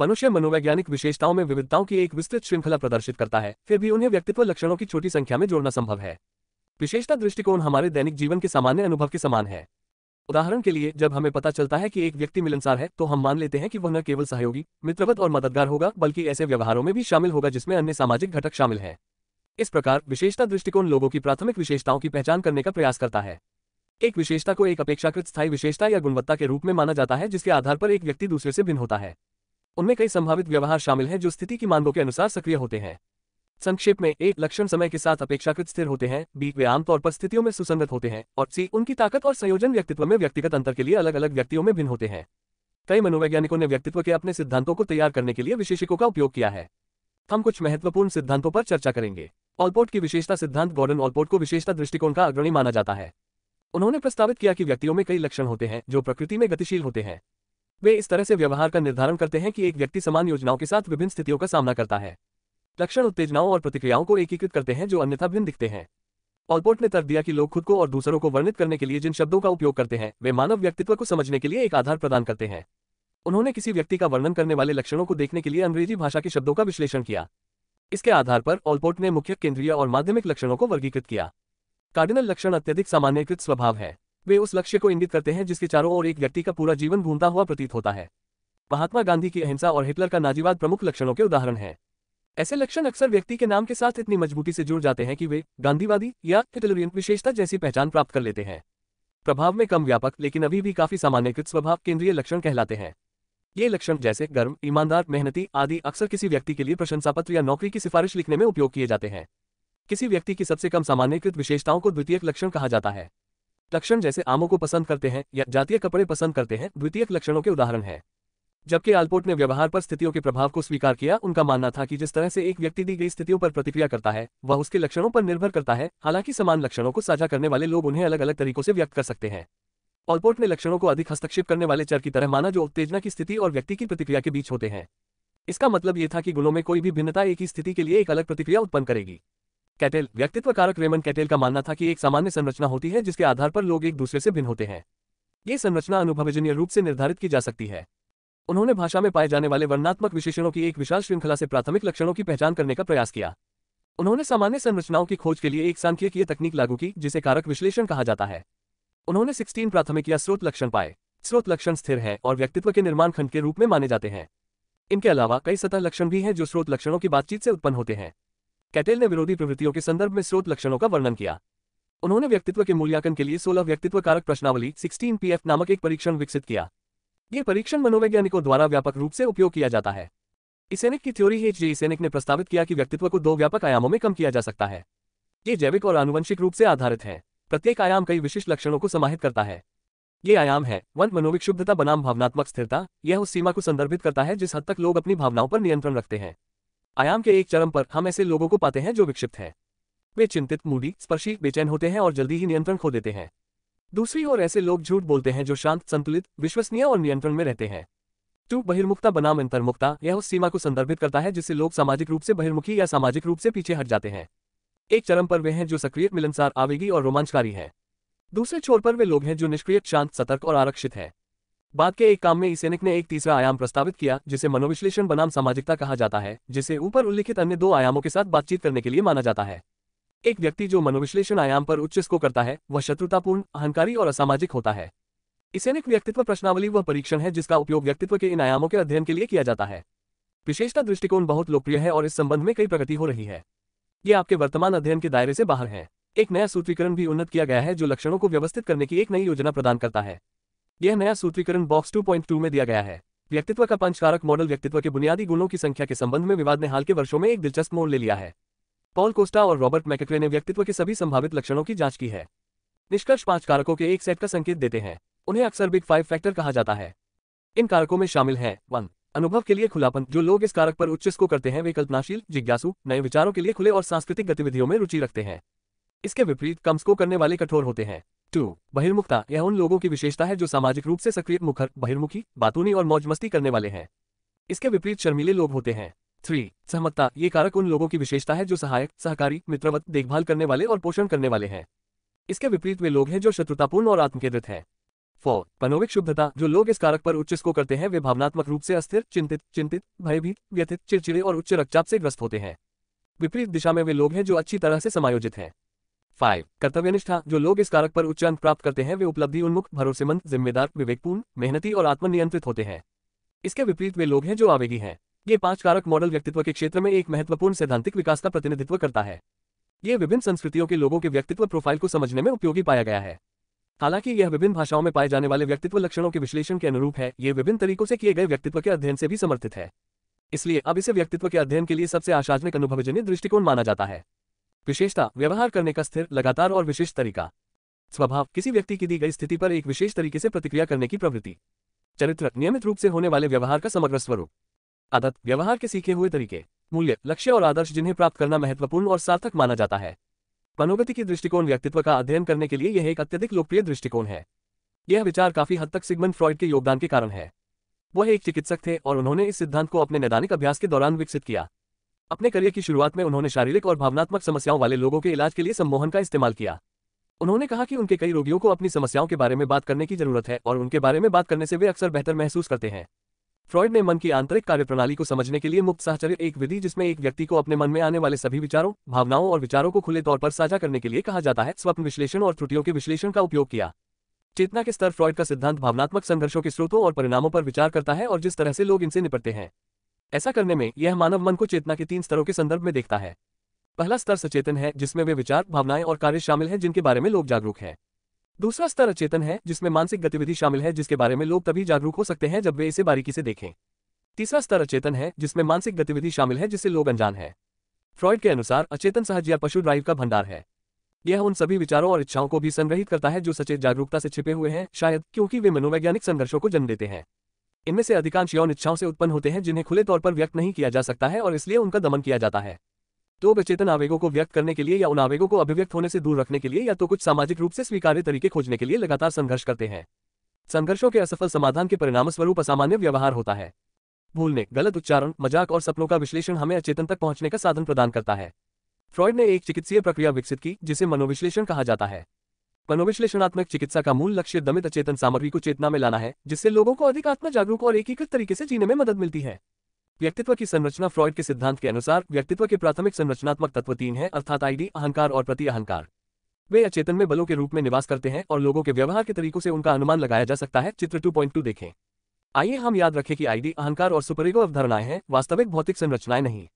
मनुष्य मनोवैज्ञानिक विशेषताओं में विविधताओं की एक विस्तृत श्रृंखला प्रदर्शित करता है फिर भी उन्हें व्यक्तित्व लक्षणों की छोटी संख्या में जोड़ना संभव है विशेषता दृष्टिकोण हमारे दैनिक जीवन के सामान्य अनुभव के समान है उदाहरण के लिए जब हमें पता चलता है कि एक व्यक्ति मिलनसार है तो हम मान लेते हैं कि वह न केवल सहयोगी मित्रवत और मददगार होगा बल्कि ऐसे व्यवहारों में भी शामिल होगा जिसमें अन्य सामाजिक घटक शामिल हैं इस प्रकार विशेषता दृष्टिकोण लोगों की प्राथमिक विशेषताओं की पहचान करने का प्रयास करता है एक विशेषता को एक अपेक्षाकृत स्थायी विशेषता या गुणवत्ता के रूप में माना जाता है जिसके आधार पर एक व्यक्ति दूसरे से भिन्न होता है उनमें कई संभावित व्यवहार शामिल हैं जो स्थिति की मानकों के अनुसार सक्रिय होते हैं संक्षेप में एक लक्षण समय के साथ अपेक्षाकृत स्थिर होते हैं बी वे आमतौर पर स्थितियों में सुसंगत होते हैं और सी उनकी ताकत और संयोजन व्यक्तित्व में व्यक्तिगत अंतर के लिए अलग अलग व्यक्तियों में भिन्न होते हैं कई मनोवैज्ञानिकों ने व्यक्तित्व के अपने सिद्धांतों को तैयार करने के लिए विशेषकों का उपयोग किया है हम कुछ महत्वपूर्ण सिद्धांतों पर चर्चा करेंगे ऑलपोर्ट की विशेषता सिद्धांत गॉर्डन ऑलपोर्ट को विशेषता दृष्टिकोण का अग्रणी माना जाता है उन्होंने प्रस्तावित किया कि व्यक्तियों में कई लक्षण होते हैं जो प्रकृति में गतिशील होते हैं वे इस तरह से व्यवहार का निर्धारण करते हैं कि एक व्यक्ति समान योजनाओं के साथ विभिन्न स्थितियों का सामना करता है लक्षण उत्तेजनाओं और प्रतिक्रियाओं को एकीकृत करते हैं जो अन्यथा भिन्न दिखते हैं ऑलपोर्ट ने तर्क दिया कि लोग खुद को और दूसरों को वर्णित करने के लिए जिन शब्दों का उपयोग करते हैं वे मानव व्यक्तित्व को समझने के लिए एक आधार प्रदान करते हैं उन्होंने किसी व्यक्ति का वर्णन करने वाले लक्षणों को देखने के लिए अंग्रेजी भाषा के शब्दों का विश्लेषण किया इसके आधार पर ऑलपोर्ट ने मुख्य केंद्रीय और माध्यमिक लक्षणों को वर्गीकृत किया कार्डिनल लक्षण अत्यधिक सामान्यकृत स्वभाव है वे उस लक्ष्य को इंगित करते हैं जिसके चारों ओर एक व्यक्ति का पूरा जीवन घूमता हुआ प्रतीत होता है महात्मा गांधी की अहिंसा और हिटलर का नाजीवाद प्रमुख लक्षणों के उदाहरण हैं ऐसे लक्षण अक्सर व्यक्ति के नाम के साथ इतनी मजबूती से जुड़ जाते हैं कि वे गांधीवादी या हिटलरियन विशेषता जैसी पहचान प्राप्त कर लेते हैं प्रभाव में कम व्यापक लेकिन अभी भी काफी सामान्यकृत स्वभाव केंद्रीय लक्षण कहलाते हैं ये लक्षण जैसे गर्म ईमानदार मेहनती आदि अक्सर किसी व्यक्ति के लिए प्रशंसापत्र या नौकरी की सिफारिश लिखने में उपयोग किए जाते हैं किसी व्यक्ति की सबसे कम सामान्यकृत विशेषताओं को द्वितीयक लक्षण कहा जाता है लक्षण जैसे आमों को पसंद करते हैं या जातीय कपड़े पसंद करते हैं द्वितीय लक्षणों के उदाहरण हैं जबकि आलपोर्ट ने व्यवहार पर स्थितियों के प्रभाव को स्वीकार किया उनका मानना था कि जिस तरह से एक व्यक्ति दी गई स्थितियों पर प्रतिक्रिया करता है वह उसके लक्षणों पर निर्भर करता है हालांकि समान लक्षणों को साझा करने वाले लोग उन्हें अलग अलग तरीकों से व्यक्त कर सकते हैं ऑलपोर्ट ने लक्षणों को अधिक हस्तक्षेप करने वाले चर की तरह माना जो उत्तेजना की स्थिति और व्यक्ति की प्रतिक्रिया के बीच होते हैं इसका मतलब यह था कि गुणों में कोई भी भिन्नता एक ही स्थिति के लिए एक अलग प्रतिक्रिया उत्पन्न करेगी कैटेल व्यक्तित्व कारक रेमन कैटेल का मानना था कि एक सामान्य संरचना होती है जिसके आधार पर लोग एक दूसरे से भिन्न होते हैं ये संरचना अनुभवजन्य रूप से निर्धारित की जा सकती है उन्होंने भाषा में पाए जाने वाले वर्णात्मक विशेषणों की एक विशाल श्रृंखला से प्राथमिक लक्षणों की पहचान करने का प्रयास किया उन्होंने सामान्य संरचनाओं की खोज के लिए एक सांख्यिकीय तकनीक लागू की जिसे कारक विश्लेषण कहा जाता है उन्होंने 16 प्राथमिक या स्रोत लक्षण पाए स्रोत लक्षण स्थिर हैं और व्यक्तित्व के निर्माण खंड के रूप में माने जाते हैं इनके अलावा कई सतह लक्षण भी हैं जो स्रोत लक्षणों की बातचीत से उत्पन्न होते हैं कैटेल ने विरोधी प्रवृत्तियों के संदर्भ में स्रोत लक्षणों का वर्णन किया उन्होंने व्यक्तित्व के मूल्यांकन के लिए 16 व्यक्तित्व कारक प्रश्नावली 16 पीएफ नामक एक परीक्षण विकसित किया ये परीक्षण मनोवैज्ञानिकों द्वारा व्यापक रूप से उपयोग किया जाता है इसेनिक की थ्योरी एच जे इसेनिक ने प्रस्तावित किया कि व्यक्तित्व को दो व्यापक आयामों में कम किया जा सकता है ये जैविक और आनुवंशिक रूप से आधारित है प्रत्येक आयाम कई विशिष्ट लक्षणों को समाहित करता है ये आयाम है वन मनोविक शुद्धता बनाम भावनात्मक स्थिरता यह उस सीमा को संदर्भित करता है जिस हद तक लोग अपनी भावनाओं पर नियंत्रण रखते हैं आयाम के एक चरम पर हम ऐसे लोगों को पाते हैं जो विक्षिप्त हैं वे चिंतित मूडी स्पर्शी बेचैन होते हैं और जल्दी ही नियंत्रण खो देते हैं दूसरी ओर ऐसे लोग झूठ बोलते हैं जो शांत संतुलित विश्वसनीय और नियंत्रण में रहते हैं टू बहिर्मुखता बनाम अंतर्मुखता यह उस सीमा को संदर्भित करता है जिससे लोग सामाजिक रूप से बहिर्मुखी या सामाजिक रूप से पीछे हट जाते हैं एक चरम पर वे हैं जो सक्रिय मिलनसार आवेगी और रोमांचकारी हैं दूसरे छोर पर वे लोग हैं जो निष्क्रिय शांत सतर्क और आरक्षित हैं बाद के एक काम में इसेनिक ने एक तीसरा आयाम प्रस्तावित किया जिसे मनोविश्लेषण बनाम सामाजिकता कहा जाता है जिसे ऊपर उल्लिखित अन्य दो आयामों के साथ बातचीत करने के लिए माना जाता है एक व्यक्ति जो मनोविश्लेषण आयाम पर उच्च स्को करता है वह शत्रुतापूर्ण अहंकारी और असामाजिक होता है इसेनिक व्यक्तित्व प्रश्नावली वह परीक्षण है जिसका उपयोग व्यक्तित्व के इन आयामों के अध्ययन के लिए किया जाता है विशेषता दृष्टिकोण बहुत लोकप्रिय है और इस संबंध में कई प्रगति हो रही है ये आपके वर्तमान अध्ययन के दायरे से बाहर है एक नया सूत्रीकरण भी उन्नत किया गया है जो लक्षणों को व्यवस्थित करने की एक नई योजना प्रदान करता है यह नया सूत्रीकरण बॉक्स 2.2 में दिया गया है व्यक्तित्व का पंचकारक मॉडल व्यक्तित्व के बुनियादी गुणों की संख्या के संबंध में विवाद ने हाल के वर्षों में एक दिलचस्प मोड़ ले लिया है पॉल कोस्टा और रॉबर्ट मैकक्रे ने व्यक्तित्व के सभी संभावित लक्षणों की जांच की है निष्कर्ष पांच कारकों के एक सेट का संकेत देते हैं उन्हें अक्सर बिग फाइव फैक्टर कहा जाता है इन कारकों में शामिल है वन अनुभव के लिए खुलापन जो लोग इस कारक पर उच्च स्को करते हैं वे कल्पनाशील जिज्ञासु नए विचारों के लिए खुले और सांस्कृतिक गतिविधियों में रुचि रखते हैं इसके विपरीत कम स्को करने वाले कठोर होते हैं टू बहिर्मुखता यह उन लोगों की विशेषता है जो सामाजिक रूप से सक्रिय मुखर बहिर्मुखी बातूनी और मौज मस्ती करने वाले हैं इसके विपरीत शर्मीले लोग होते हैं थ्री सहमतता ये कारक उन लोगों की विशेषता है जो सहायक सहकारी मित्रवत देखभाल करने वाले और पोषण करने वाले हैं इसके विपरीत वे लोग हैं जो शत्रुतापूर्ण और आत्मकेंद्रित हैं फोर मनोविक शुद्धता जो लोग इस कारक पर उच्च स्को करते हैं वे भावनात्मक रूप से अस्थिर चिंतित चिंतित भयभीत व्यथित चिड़चिड़े और उच्च रक्तचाप से ग्रस्त होते हैं विपरीत दिशा में वे लोग हैं जो अच्छी तरह से समायोजित हैं फाइव कर्तव्यनिष्ठा जो लोग इस कारक पर उच्च अंक प्राप्त करते हैं वे उपलब्धि उन्मुख भरोसेमंद जिम्मेदार विवेकपूर्ण मेहनती और आत्मनियंत्रित होते हैं इसके विपरीत वे लोग हैं जो आवेगी हैं ये पांच कारक मॉडल व्यक्तित्व के क्षेत्र में एक महत्वपूर्ण सैद्धांतिक विकास का प्रतिनिधित्व करता है ये विभिन्न संस्कृतियों के लोगों के व्यक्तित्व प्रोफाइल को समझने में उपयोगी पाया गया है हालांकि यह विभिन्न भाषाओं में पाए जाने वाले व्यक्तित्व लक्षणों के विश्लेषण के अनुरूप है ये विभिन्न तरीकों से किए गए व्यक्तित्व के अध्ययन से भी समर्थित है इसलिए अब इसे व्यक्तित्व के अध्ययन के लिए सबसे आशाजनिक अनुभवजन्य दृष्टिकोण माना जाता है विशेषता व्यवहार करने का स्थिर लगातार और विशेष तरीका स्वभाव किसी व्यक्ति की दी गई स्थिति पर एक विशेष तरीके से प्रतिक्रिया करने की प्रवृत्ति चरित्र नियमित रूप से होने वाले व्यवहार का समग्र स्वरूप आदत व्यवहार के सीखे हुए तरीके मूल्य लक्ष्य और आदर्श जिन्हें प्राप्त करना महत्वपूर्ण और सार्थक माना जाता है मनोगति की दृष्टिकोण व्यक्तित्व का अध्ययन करने के लिए यह एक अत्यधिक लोकप्रिय दृष्टिकोण है यह विचार काफी हद तक सिगमन फ्रॉइड के योगदान के कारण है वह एक चिकित्सक थे और उन्होंने इस सिद्धांत को अपने नैदानिक अभ्यास के दौरान विकसित किया अपने करियर की शुरुआत में उन्होंने शारीरिक और भावनात्मक समस्याओं वाले लोगों के इलाज के लिए सम्मोहन का इस्तेमाल किया उन्होंने कहा कि उनके कई रोगियों को अपनी समस्याओं के बारे में बात करने की जरूरत है और उनके बारे में बात करने से वे अक्सर बेहतर महसूस करते हैं फ्रॉइड ने मन की आंतरिक कार्यप्रणाली को समझने के लिए मुक्त साहचर्य एक विधि जिसमें एक व्यक्ति को अपने मन में आने वाले सभी विचारों भावनाओं और विचारों को खुले तौर पर साझा करने के लिए कहा जाता है स्वप्न विश्लेषण और त्रुटियों के विश्लेषण का उपयोग किया चेतना के स्तर फ्रॉइड का सिद्धांत भावनात्मक संघर्षों के स्रोतों और परिणामों पर विचार करता है और जिस तरह से लोग इनसे निपटते हैं ऐसा करने में यह मानव मन को चेतना के तीन स्तरों के संदर्भ में देखता है पहला स्तर सचेतन है जिसमें वे विचार भावनाएं और कार्य शामिल हैं जिनके बारे में लोग जागरूक हैं दूसरा स्तर अचेतन है जिसमें मानसिक गतिविधि शामिल है जिसके बारे में लोग तभी जागरूक हो सकते हैं जब वे इसे बारीकी से देखें तीसरा स्तर अचेतन है जिसमें मानसिक गतिविधि शामिल है जिससे लोग अनजान हैं फ्रॉइड के अनुसार अचेतन सहज या पशु ड्राइव का भंडार है यह उन सभी विचारों और इच्छाओं को भी संग्रहित करता है जो सचेत जागरूकता से छिपे हुए हैं शायद क्योंकि वे मनोवैज्ञानिक संघर्षों को जन्म देते हैं इनमें से अधिकांश यौन इच्छाओं से उत्पन्न होते हैं जिन्हें खुले तौर पर व्यक्त नहीं किया जा सकता है और इसलिए उनका दमन किया जाता है तो अवचेतन आवेगों को व्यक्त करने के लिए या उन आवेगों को अभिव्यक्त होने से दूर रखने के लिए या तो कुछ सामाजिक रूप से स्वीकार्य तरीके खोजने के लिए लगातार संघर्ष करते हैं संघर्षों के असफल समाधान के परिणाम स्वरूप असामान्य व्यवहार होता है भूलने गलत उच्चारण मजाक और सपनों का विश्लेषण हमें अचेतन तक पहुंचने का साधन प्रदान करता है फ्रॉयड ने एक चिकित्सीय प्रक्रिया विकसित की जिसे मनोविश्लेषण कहा जाता है मनोविश्लेषणात्मक चिकित्सा का मूल लक्ष्य दमित अचेतन सामग्री को चेतना में लाना है जिससे लोगों को अधिक आत्म जागरूक और एकीकृत तरीके से जीने में मदद मिलती है व्यक्तित्व की संरचना फ्रॉइड के सिद्धांत के अनुसार व्यक्तित्व के प्राथमिक संरचनात्मक तत्व तीन है अर्थात आईडी अहंकार और प्रति अहंकार वे अचेतन में बलों के रूप में निवास करते हैं और लोगों के व्यवहार के तरीकों से उनका अनुमान लगाया जा सकता है चित्र 2.2 देखें आइए हम याद रखें कि आईडी अहंकार और सुपरिगो अवधारणाएं हैं वास्तविक भौतिक संरचनाएं नहीं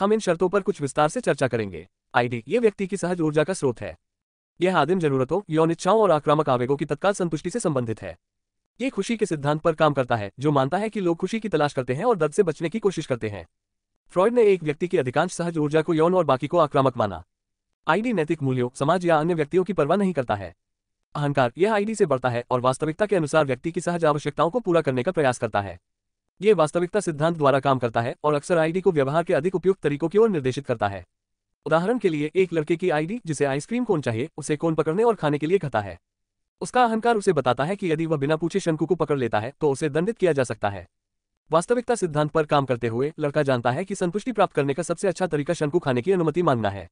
हम इन शर्तों पर कुछ विस्तार से चर्चा करेंगे आईडी ये व्यक्ति की सहज ऊर्जा का स्रोत है यह आदिम जरूरतों यौन इच्छाओं और आक्रामक आवेगों की तत्काल संतुष्टि से संबंधित है ये खुशी के सिद्धांत पर काम करता है जो मानता है कि लोग खुशी की तलाश करते हैं और दर्द से बचने की कोशिश करते हैं फ्रॉयड ने एक व्यक्ति की अधिकांश सहज ऊर्जा को यौन और बाकी को आक्रामक माना आईडी नैतिक मूल्यों समाज या अन्य व्यक्तियों की परवाह नहीं करता है अहंकार यह आईडी से बढ़ता है और वास्तविकता के अनुसार व्यक्ति की सहज आवश्यकताओं को पूरा करने का प्रयास करता है ये वास्तविकता सिद्धांत द्वारा काम करता है और अक्सर आईडी को व्यवहार के अधिक उपयुक्त तरीकों की ओर निर्देशित करता है उदाहरण के लिए एक लड़के की आईडी जिसे आइसक्रीम कौन चाहिए उसे कौन पकड़ने और खाने के लिए कहता है उसका अहंकार उसे बताता है कि यदि वह बिना पूछे शंकु को पकड़ लेता है तो उसे दंडित किया जा सकता है वास्तविकता सिद्धांत पर काम करते हुए लड़का जानता है कि संतुष्टि प्राप्त करने का सबसे अच्छा तरीका शंकु खाने की अनुमति मांगना है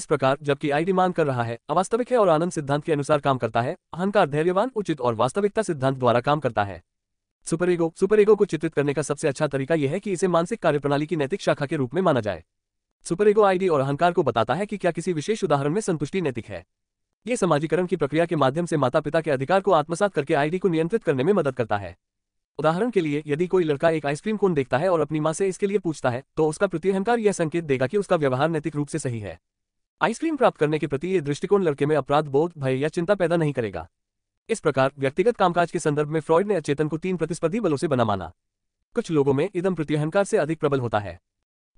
इस प्रकार जबकि आईडी मांग कर रहा है अवास्तविक है और आनंद सिद्धांत के अनुसार काम करता है अहंकार धैर्यवान उचित और वास्तविकता सिद्धांत द्वारा काम करता है सुपरेगो सुपरेगो को चित्रित करने का सबसे अच्छा तरीका यह है कि इसे मानसिक कार्यप्रणाली की नैतिक शाखा के रूप में माना जाए सुपरेगो आईडी और अहंकार को बताता है कि क्या किसी विशेष उदाहरण में संतुष्टि नैतिक है ये समाजीकरण की प्रक्रिया के माध्यम से माता पिता के अधिकार को आत्मसात करके आईडी को नियंत्रित करने में मदद करता है उदाहरण के लिए यदि कोई लड़का एक आइसक्रीम कोन देखता है और अपनी माँ से इसके लिए पूछता है तो उसका प्रत्यहंकार यह संकेत देगा कि उसका व्यवहार नैतिक रूप से सही है आइसक्रीम प्राप्त करने के प्रति ये दृष्टिकोण लड़के में अपराध बोध भय या चिंता पैदा नहीं करेगा इस प्रकार व्यक्तिगत कामकाज के संदर्भ में फ्रॉइड ने अचेतन को तीन प्रतिस्पर्धी बलों से बना माना कुछ लोगों में इदम प्रतिहंकार से अधिक प्रबल होता है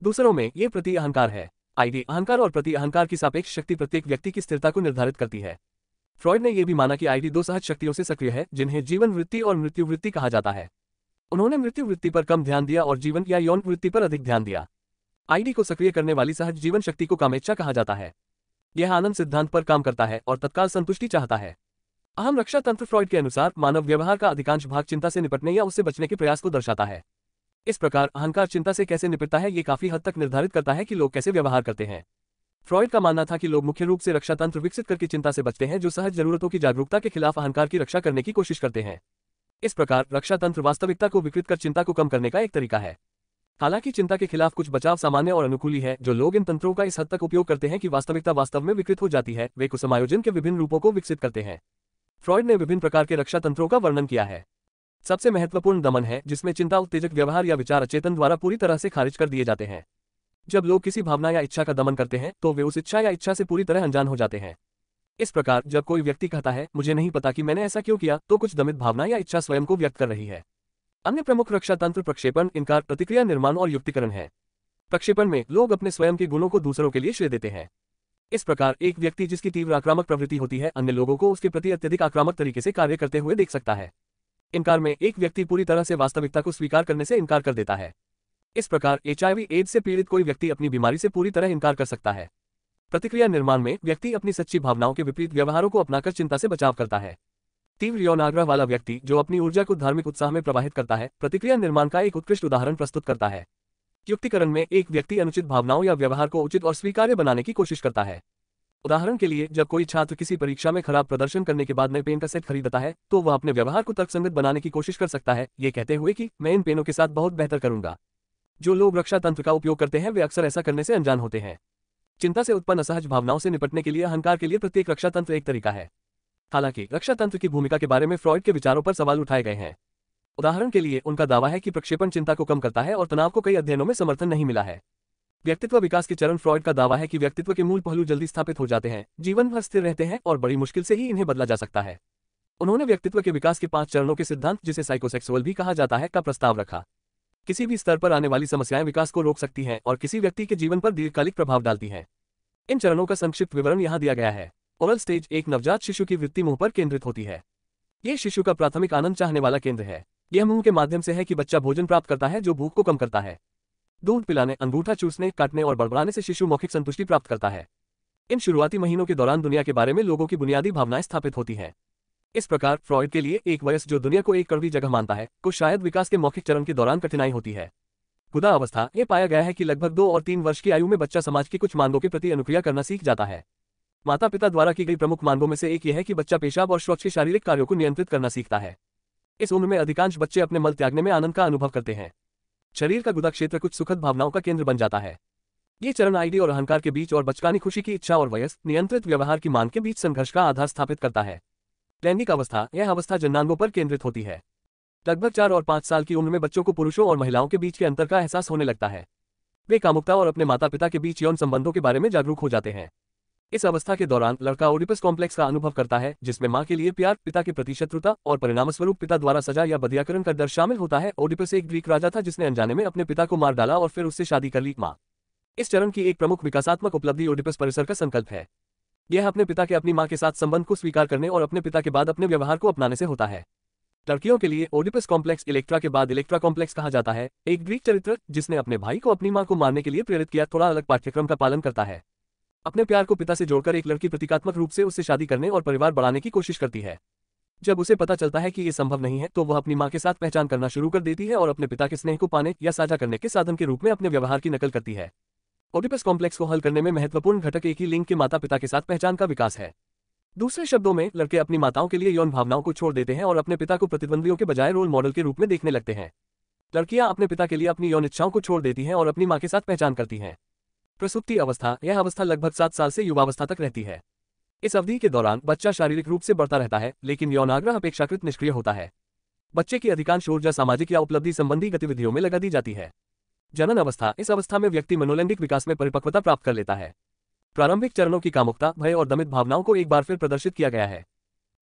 दूसरों में ये प्रति अहंकार है आईडी अहंकार और प्रति अहंकार की सापेक्ष शक्ति प्रत्येक व्यक्ति की स्थिरता को निर्धारित करती है फ्रॉइड ने यह भी माना कि आईडी दो सहज शक्तियों से सक्रिय है जिन्हें जीवन वृत्ति और मृत्यु वृत्ति कहा जाता है उन्होंने मृत्यु वृत्ति पर कम ध्यान दिया और जीवन या यौन वृत्ति पर अधिक ध्यान दिया आईडी को सक्रिय करने वाली सहज जीवन शक्ति को कामेच्छा कहा जाता है यह आनंद सिद्धांत पर काम करता है और तत्काल संतुष्टि चाहता है अहम रक्षा तंत्र फ्रॉइड के अनुसार मानव व्यवहार का अधिकांश भाग चिंता से निपटने या उससे बचने के प्रयास को दर्शाता है इस प्रकार अहंकार चिंता से कैसे निपटता है ये काफी हद तक निर्धारित करता है कि लोग कैसे व्यवहार करते हैं फ्रॉइड का मानना था कि लोग मुख्य रूप से रक्षा तंत्र विकसित करके चिंता से बचते हैं जो सहज जरूरतों की जागरूकता के खिलाफ अहंकार की रक्षा करने की कोशिश करते हैं इस प्रकार रक्षा तंत्र वास्तविकता को विकृत कर चिंता को कम करने का एक तरीका है हालांकि चिंता के खिलाफ कुछ बचाव सामान्य और अनुकूली है जो लोग इन तंत्रों का इस हद तक उपयोग करते हैं कि वास्तविकता वास्तव में विकृत हो जाती है वे कुसमायोजन के विभिन्न रूपों को विकसित करते हैं फ्रॉइड ने विभिन्न प्रकार के रक्षा तंत्रों का वर्णन किया है सबसे महत्वपूर्ण दमन है जिसमें चिंता उत्तेजक व्यवहार या विचार अचेतन द्वारा पूरी तरह से खारिज कर दिए जाते हैं जब लोग किसी भावना या इच्छा का दमन करते हैं तो वे उस इच्छा या इच्छा से पूरी तरह अनजान हो जाते हैं इस प्रकार जब कोई व्यक्ति कहता है मुझे नहीं पता कि मैंने ऐसा क्यों किया तो कुछ दमित भावना या इच्छा स्वयं को व्यक्त कर रही है अन्य प्रमुख रक्षा तंत्र प्रक्षेपण इनकार प्रतिक्रिया निर्माण और युक्तिकरण है प्रक्षेपण में लोग अपने स्वयं के गुणों को दूसरों के लिए श्रेय देते हैं इस प्रकार एक व्यक्ति जिसकी तीव्र आक्रामक प्रवृत्ति होती है अन्य लोगों को उसके प्रति अत्यधिक आक्रामक तरीके से कार्य करते हुए देख सकता है इनकार में एक व्यक्ति पूरी तरह से वास्तविकता को स्वीकार करने से इनकार कर देता है इस प्रकार एचआईवी एड्स से पीड़ित कोई व्यक्ति अपनी बीमारी से पूरी तरह इनकार कर सकता है प्रतिक्रिया निर्माण में व्यक्ति अपनी सच्ची भावनाओं के विपरीत व्यवहारों को अपनाकर चिंता से बचाव करता है तीव्र यौन आग्रह वाला व्यक्ति जो अपनी ऊर्जा को धार्मिक उत्साह में प्रवाहित करता है प्रतिक्रिया निर्माण का एक उत्कृष्ट उदाहरण प्रस्तुत करता है युक्तिकरण में एक व्यक्ति अनुचित भावनाओं या व्यवहार को उचित और स्वीकार्य बनाने की कोशिश करता है उदाहरण के लिए जब कोई छात्र किसी परीक्षा में खराब प्रदर्शन करने के बाद नए पेन का सेट खरीदता है तो वह अपने व्यवहार को तर्कसंगत बनाने की कोशिश कर सकता है ये कहते हुए कि मैं इन पेनों के साथ बहुत बेहतर करूंगा जो लोग रक्षा तंत्र का उपयोग करते हैं वे अक्सर ऐसा करने से अनजान होते हैं चिंता से उत्पन्न असहज भावनाओं से निपटने के लिए अहंकार के लिए प्रत्येक रक्षा तंत्र एक तरीका है हालांकि रक्षा तंत्र की भूमिका के बारे में फ्रॉइड के विचारों पर सवाल उठाए गए हैं उदाहरण के लिए उनका दावा है कि प्रक्षेपण चिंता को कम करता है और तनाव को कई अध्ययनों में समर्थन नहीं मिला है व्यक्तित्व विकास के चरण फ्रॉइड का दावा है कि व्यक्तित्व के मूल पहलू जल्दी स्थापित हो जाते हैं जीवन भर स्थिर रहते हैं और बड़ी मुश्किल से ही इन्हें बदला जा सकता है उन्होंने व्यक्तित्व के विकास के पांच चरणों के सिद्धांत जिसे साइकोसेक्सुअल भी कहा जाता है का प्रस्ताव रखा किसी भी स्तर पर आने वाली समस्याएं विकास को रोक सकती हैं और किसी व्यक्ति के जीवन पर दीर्घकालिक प्रभाव डालती हैं इन चरणों का संक्षिप्त विवरण यहाँ दिया गया है ओरल स्टेज एक नवजात शिशु की वृत्ति मुंह पर केंद्रित होती है ये शिशु का प्राथमिक आनंद चाहने वाला केंद्र है यह मुंह के माध्यम से है कि बच्चा भोजन प्राप्त करता है जो भूख को कम करता है दूध पिलाने अंगूठा चूसने काटने और बड़बड़ाने से शिशु मौखिक संतुष्टि प्राप्त करता है इन शुरुआती महीनों के दौरान दुनिया के बारे में लोगों की बुनियादी भावनाएं स्थापित होती हैं इस प्रकार फ्रॉइड के लिए एक वयस जो दुनिया को एक कड़वी जगह मानता है को शायद विकास के मौखिक चरण के दौरान कठिनाई होती है गुदा अवस्था ये पाया गया है कि लगभग दो और तीन वर्ष की आयु में बच्चा समाज के कुछ मानदों के प्रति अनुक्रिया करना सीख जाता है माता पिता द्वारा की गई प्रमुख मांगों में से एक यह है कि बच्चा पेशाब और स्वच्छ शारीरिक कार्यों को नियंत्रित करना सीखता है इस उम्र में अधिकांश बच्चे अपने मल त्यागने में आनंद का अनुभव करते हैं शरीर का गुदा क्षेत्र कुछ सुखद भावनाओं का केंद्र बन जाता है ये चरण आईडी और अहंकार के बीच और बचकानी खुशी की इच्छा और वयस नियंत्रित व्यवहार की मांग के बीच संघर्ष का आधार स्थापित करता है लैंगिक अवस्था यह अवस्था जन्नांगों पर केंद्रित होती है लगभग चार और पांच साल की उम्र में बच्चों को पुरुषों और महिलाओं के बीच के अंतर का एहसास होने लगता है वे कामुकता और अपने माता पिता के बीच यौन संबंधों के बारे में जागरूक हो जाते हैं इस अवस्था के दौरान लड़का ओडिपस कॉम्प्लेक्स का अनुभव करता है जिसमें माँ के लिए प्यार पिता के प्रति शत्रुता और स्वरूप पिता द्वारा सजा या बदियाकरण का दर शामिल होता है ओडिपस एक ग्रीक राजा था जिसने अनजाने में अपने पिता को मार डाला और फिर उससे शादी कर ली माँ इस चरण की एक प्रमुख विकासात्मक उपलब्धि ओडिपस परिसर का संकल्प है यह अपने पिता के अपनी माँ के साथ संबंध को स्वीकार करने और अपने पिता के बाद अपने व्यवहार को अपनाने से होता है लड़कियों के लिए ओडिपस कॉम्प्लेक्स इलेक्ट्रा के बाद इलेक्ट्रा कॉम्प्लेक्स कहा जाता है एक ग्रीक चरित्र जिसने अपने भाई को अपनी माँ को मारने के लिए प्रेरित किया थोड़ा अलग पाठ्यक्रम का पालन करता है अपने प्यार को पिता से जोड़कर एक लड़की प्रतीकात्मक रूप से उससे शादी करने और परिवार बढ़ाने की कोशिश करती है जब उसे पता चलता है कि ये संभव नहीं है तो वह अपनी माँ के साथ पहचान करना शुरू कर देती है और अपने पिता के स्नेह को पाने या साझा करने के साधन के रूप में अपने व्यवहार की नकल करती है ओडिपस कॉम्प्लेक्स को हल करने में महत्वपूर्ण घटक एक ही लिंग के माता पिता के साथ पहचान का विकास है दूसरे शब्दों में लड़के अपनी माताओं के लिए यौन भावनाओं को छोड़ देते हैं और अपने पिता को प्रतिद्वंदियों के बजाय रोल मॉडल के रूप में देखने लगते हैं लड़कियां अपने पिता के लिए अपनी यौन इच्छाओं को छोड़ देती हैं और अपनी माँ के साथ पहचान करती हैं प्रसुप्ति अवस्था यह अवस्था लगभग सात साल से युवावस्था तक रहती है इस अवधि के दौरान बच्चा शारीरिक रूप से बढ़ता रहता है लेकिन यौनाग्रह अपेक्षाकृत निष्क्रिय होता है बच्चे की अधिकांश ऊर्जा सामाजिक या उपलब्धि संबंधी गतिविधियों में लगा दी जाती है जनन अवस्था इस अवस्था में व्यक्ति मनोलैंगिक विकास में परिपक्वता प्राप्त कर लेता है प्रारंभिक चरणों की कामुकता भय और दमित भावनाओं को एक बार फिर प्रदर्शित किया गया है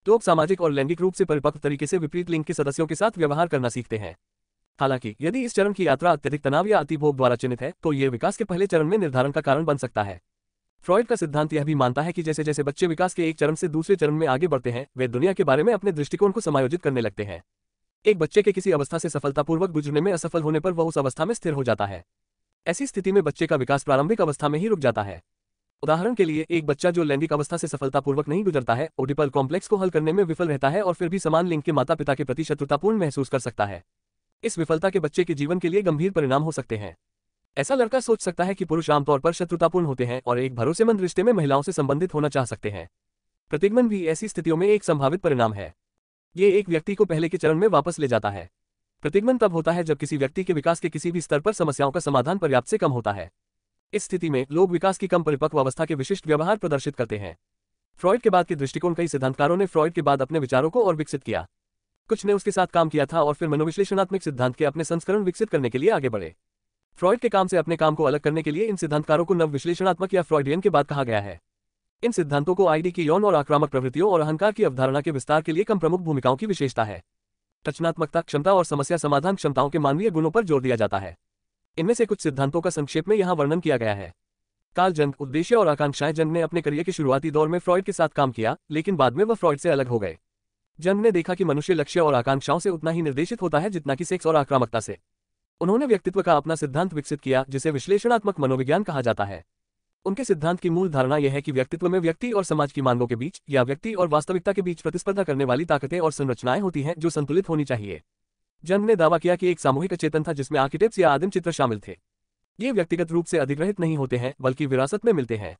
लोग तो सामाजिक और लैंगिक रूप से परिपक्व तरीके से विपरीत लिंग के सदस्यों के साथ व्यवहार करना सीखते हैं हालांकि यदि इस चरण की यात्रा अत्यधिक तनाव या अतिभोग द्वारा चिन्हित है तो ये विकास के पहले चरण में निर्धारण का कारण बन सकता है फ्रॉइड का सिद्धांत यह भी मानता है कि जैसे जैसे बच्चे विकास के एक चरण से दूसरे चरण में आगे बढ़ते हैं वे दुनिया के बारे में अपने दृष्टिकोण को समायोजित करने लगते हैं एक बच्चे के किसी अवस्था से सफलतापूर्वक गुजरने में असफल होने पर वह उस अवस्था में स्थिर हो जाता है ऐसी स्थिति में बच्चे का विकास प्रारंभिक अवस्था में ही रुक जाता है उदाहरण के लिए एक बच्चा जो लैंगिक अवस्था से सफलतापूर्वक नहीं गुजरता है ओडिपल कॉम्प्लेक्स को हल करने में विफल रहता है और फिर भी समान लिंग के माता पिता के प्रति शत्रुतापूर्ण महसूस कर सकता है इस विफलता के बच्चे के जीवन के लिए गंभीर परिणाम हो सकते हैं ऐसा लड़का सोच सकता है कि पुरुष आमतौर पर शत्रुतापूर्ण होते हैं और एक भरोसेमंद रिश्ते में महिलाओं से संबंधित होना चाह सकते हैं प्रतिगमन भी ऐसी स्थितियों में एक संभावित परिणाम है ये एक व्यक्ति को पहले के चरण में वापस ले जाता है प्रतिगमन तब होता है जब किसी व्यक्ति के विकास के किसी भी स्तर पर समस्याओं का समाधान पर्याप्त से कम होता है इस स्थिति में लोग विकास की कम परिपक्व अवस्था के विशिष्ट व्यवहार प्रदर्शित करते हैं फ्रॉइड के बाद के दृष्टिकोण कई सिद्धांतकारों ने फ्रॉइड के बाद अपने विचारों को और विकसित किया कुछ ने उसके साथ काम किया था और फिर मनोविश्लेषणात्मक सिद्धांत के अपने संस्करण विकसित करने के लिए आगे बढ़े फ्रॉइड के काम से अपने काम को अलग करने के लिए इन सिद्धांतकारों को नव विश्लेषणात्मक या फ्रॉइडियन के बाद कहा गया है इन सिद्धांतों को आईडी की यौन और आक्रामक प्रवृत्तियों और अहंकार की अवधारणा के विस्तार के लिए कम प्रमुख भूमिकाओं की विशेषता है रचनात्मकता क्षमता और समस्या समाधान क्षमताओं के मानवीय गुणों पर जोर दिया जाता है इनमें से कुछ सिद्धांतों का संक्षेप में यहां वर्णन किया गया है काल जंग उद्देश्य और आकांक्षाएं जंग ने अपने करियर के शुरुआती दौर में फ्रॉइड के साथ काम किया लेकिन बाद में वह फ्रॉइड से अलग हो गए जन्म ने देखा कि मनुष्य लक्ष्य और आकांक्षाओं से उतना ही निर्देशित होता है जितना कि सेक्स और आक्रामकता से उन्होंने व्यक्तित्व का अपना सिद्धांत विकसित किया जिसे विश्लेषणात्मक मनोविज्ञान कहा जाता है उनके सिद्धांत की मूल धारणा यह है कि व्यक्तित्व में व्यक्ति और समाज की मांगों के बीच या व्यक्ति और वास्तविकता के बीच प्रतिस्पर्धा करने वाली ताकतें और संरचनाएं होती हैं जो संतुलित होनी चाहिए जन्म ने दावा किया कि एक सामूहिक अचेतन था जिसमें आर्किटेक्ट्स या आदिम चित्र शामिल थे ये व्यक्तिगत रूप से अधिग्रहित नहीं होते हैं बल्कि विरासत में मिलते हैं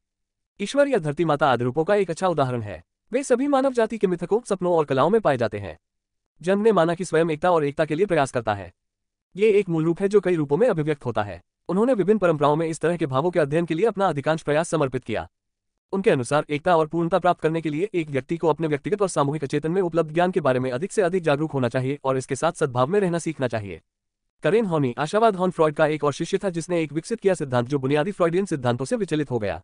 ईश्वर या धरती माता रूपों का एक अच्छा उदाहरण है वे सभी मानव जाति के मिथकों सपनों और कलाओं में पाए जाते हैं जन ने माना कि स्वयं एकता और एकता के लिए प्रयास करता है ये एक मूल रूप है जो कई रूपों में अभिव्यक्त होता है उन्होंने विभिन्न परंपराओं में इस तरह के भावों के अध्ययन के लिए अपना अधिकांश प्रयास समर्पित किया उनके अनुसार एकता और पूर्णता प्राप्त करने के लिए एक व्यक्ति को अपने व्यक्तिगत और सामूहिक चेतन में उपलब्ध ज्ञान के बारे में अधिक से अधिक जागरूक होना चाहिए और इसके साथ सद्भाव में रहना सीखना चाहिए करेन हॉनी आशावाद हॉन फ्रॉड का एक और शिष्य था जिसने एक विकसित किया सिद्धांत जो बुनियादी फ्रॉइडियन सिद्धांतों से विचलित हो गया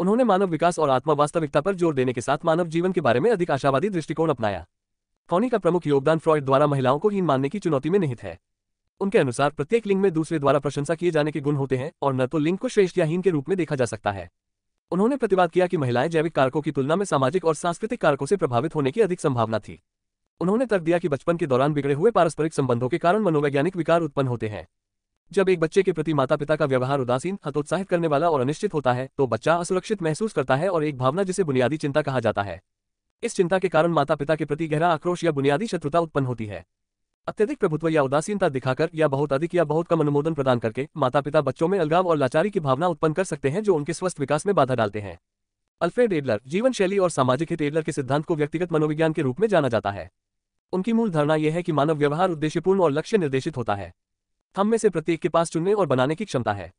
उन्होंने मानव विकास और आत्मा वास्तविकता पर जोर देने के साथ मानव जीवन के बारे में अधिक आशावादी दृष्टिकोण अपनाया फॉनी का प्रमुख योगदान फ्रॉयड द्वारा महिलाओं को हीन मानने की चुनौती में निहित है उनके अनुसार प्रत्येक लिंग में दूसरे द्वारा प्रशंसा किए जाने के गुण होते हैं और न तो लिंग को श्रेष्ठ या हीन के रूप में देखा जा सकता है उन्होंने प्रतिवाद किया कि महिलाएं जैविक कारकों की तुलना में सामाजिक और सांस्कृतिक कारकों से प्रभावित होने की अधिक संभावना थी उन्होंने तर्क दिया कि बचपन के दौरान बिगड़े हुए पारस्परिक संबंधों के कारण मनोवैज्ञानिक विकार उत्पन्न होते हैं जब एक बच्चे के प्रति माता पिता का व्यवहार उदासीन हतोत्साहित करने वाला और अनिश्चित होता है तो बच्चा असुरक्षित महसूस करता है और एक भावना जिसे बुनियादी चिंता कहा जाता है इस चिंता के कारण माता पिता के प्रति गहरा आक्रोश या बुनियादी शत्रुता उत्पन्न होती है अत्यधिक प्रभुत्व या उदासीनता दिखाकर या बहुत अधिक या बहुत कम अनुमोदन प्रदान करके माता पिता बच्चों में अलगाव और लाचारी की भावना उत्पन्न कर सकते हैं जो उनके स्वस्थ विकास में बाधा डालते हैं अल्फ्रेड एडलर जीवन शैली और सामाजिक हित एडलर के सिद्धांत को व्यक्तिगत मनोविज्ञान के रूप में जाना जाता है उनकी मूल धारणा यह है कि मानव व्यवहार उद्देश्यपूर्ण और लक्ष्य निर्देशित होता है हम में से प्रत्येक के पास चुनने और बनाने की क्षमता है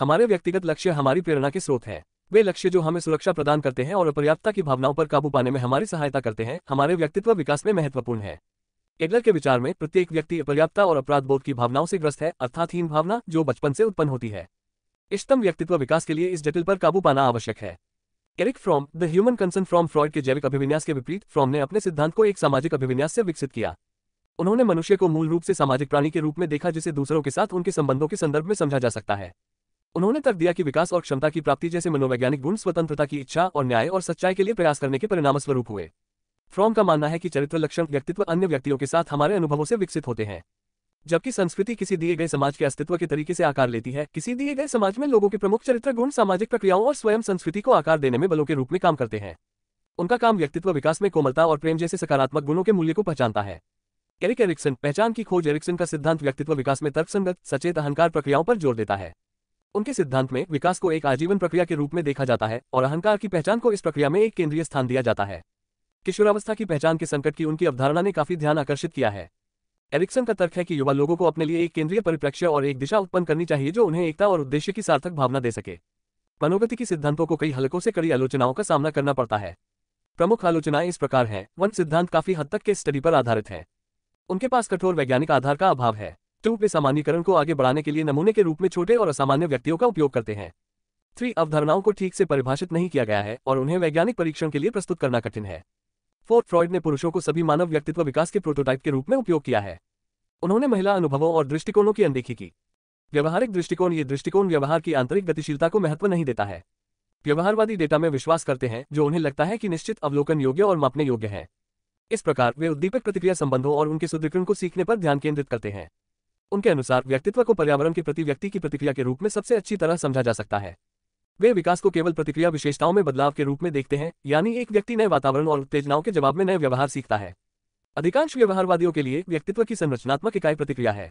हमारे व्यक्तिगत लक्ष्य हमारी प्रेरणा के स्रोत हैं वे लक्ष्य जो हमें सुरक्षा प्रदान करते हैं और अपर्याप्तता की भावनाओं पर काबू पाने में हमारी सहायता करते हैं हमारे व्यक्तित्व विकास में महत्वपूर्ण है एडलर के विचार में प्रत्येक व्यक्ति अपर्याप्तता और अपराध बोध की भावनाओं से ग्रस्त है अर्थात हीन भावना जो बचपन से उत्पन्न होती है इष्टतम व्यक्तित्व विकास के लिए इस जटिल पर काबू पाना आवश्यक है Erich Fromm the human concern from Freud के जैविक अभिविन्यास के विपरीत फ्रॉम ने अपने सिद्धांत को एक सामाजिक अभिविन्यास से विकसित किया उन्होंने मनुष्य को मूल रूप से सामाजिक प्राणी के रूप में देखा जिसे दूसरों के साथ उनके संबंधों के संदर्भ में समझा जा सकता है उन्होंने तर्क दिया कि विकास और क्षमता की प्राप्ति जैसे मनोवैज्ञानिक गुण स्वतंत्रता की इच्छा और न्याय और सच्चाई के लिए प्रयास करने के परिणाम स्वरूप हुए फ्रॉम का मानना है कि चरित्र लक्षण व्यक्तित्व अन्य व्यक्तियों के साथ हमारे अनुभवों से विकसित होते हैं जबकि संस्कृति किसी दिए गए समाज के अस्तित्व के तरीके से आकार लेती है किसी दिए गए समाज में लोगों के प्रमुख चरित्र गुण सामाजिक प्रक्रियाओं और स्वयं संस्कृति को आकार देने में बलों के रूप में काम करते हैं उनका काम व्यक्तित्व विकास में कोमलता और प्रेम जैसे सकारात्मक गुणों के मूल्य को पहचानता है एरिक एरिक्सन पहचान की खोज एरिक्सन का सिद्धांत व्यक्तित्व विकास में तर्कसंगत सचेत अहंकार प्रक्रियाओं पर जोर देता है उनके सिद्धांत में विकास को एक आजीवन प्रक्रिया के रूप में देखा जाता है और अहंकार की पहचान को इस प्रक्रिया में एक केंद्रीय स्थान दिया जाता है किशोरावस्था की पहचान के संकट की उनकी अवधारणा ने काफी ध्यान आकर्षित किया है एरिक्सन का तर्क है कि युवा लोगों को अपने लिए एक केंद्रीय परिप्रेक्ष्य और एक दिशा उत्पन्न करनी चाहिए जो उन्हें एकता और उद्देश्य की सार्थक भावना दे सके मनोगति के सिद्धांतों को कई हलकों से कड़ी आलोचनाओं का सामना करना पड़ता है प्रमुख आलोचनाएं इस प्रकार हैं वन सिद्धांत काफी हद तक के स्टडी पर आधारित है उनके पास कठोर वैज्ञानिक आधार का अभाव है टू वे सामान्यकरण को आगे बढ़ाने के लिए नमूने के रूप में छोटे और असामान्य व्यक्तियों का उपयोग करते हैं थ्री अवधारणाओं को ठीक से परिभाषित नहीं किया गया है और उन्हें वैज्ञानिक परीक्षण के लिए प्रस्तुत करना कठिन है फोर्थ फ्रॉइड ने पुरुषों को सभी मानव व्यक्तित्व विकास के प्रोटोटाइप के रूप में उपयोग किया है उन्होंने महिला अनुभवों और दृष्टिकोणों की अनदेखी की व्यवहारिक दृष्टिकोण ये दृष्टिकोण व्यवहार की आंतरिक गतिशीलता को महत्व नहीं देता है व्यवहारवादी डेटा में विश्वास करते हैं जो उन्हें लगता है कि निश्चित अवलोकन योग्य और मापने योग्य है इस प्रकार वे उद्दीपक प्रतिक्रिया संबंधों और उनके सुदृढ़ को सीखने पर ध्यान केंद्रित करते हैं उनके अनुसार व्यक्तित्व को पर्यावरण के प्रति व्यक्ति की प्रतिक्रिया के रूप में सबसे अच्छी तरह समझा जा सकता है वे विकास को केवल प्रतिक्रिया विशेषताओं में बदलाव के रूप में देखते हैं यानी एक व्यक्ति नए वातावरण और उत्तेजनाओं के जवाब में नए व्यवहार सीखता है अधिकांश व्यवहारवादियों के लिए व्यक्तित्व की संरचनात्मक इकाई प्रतिक्रिया है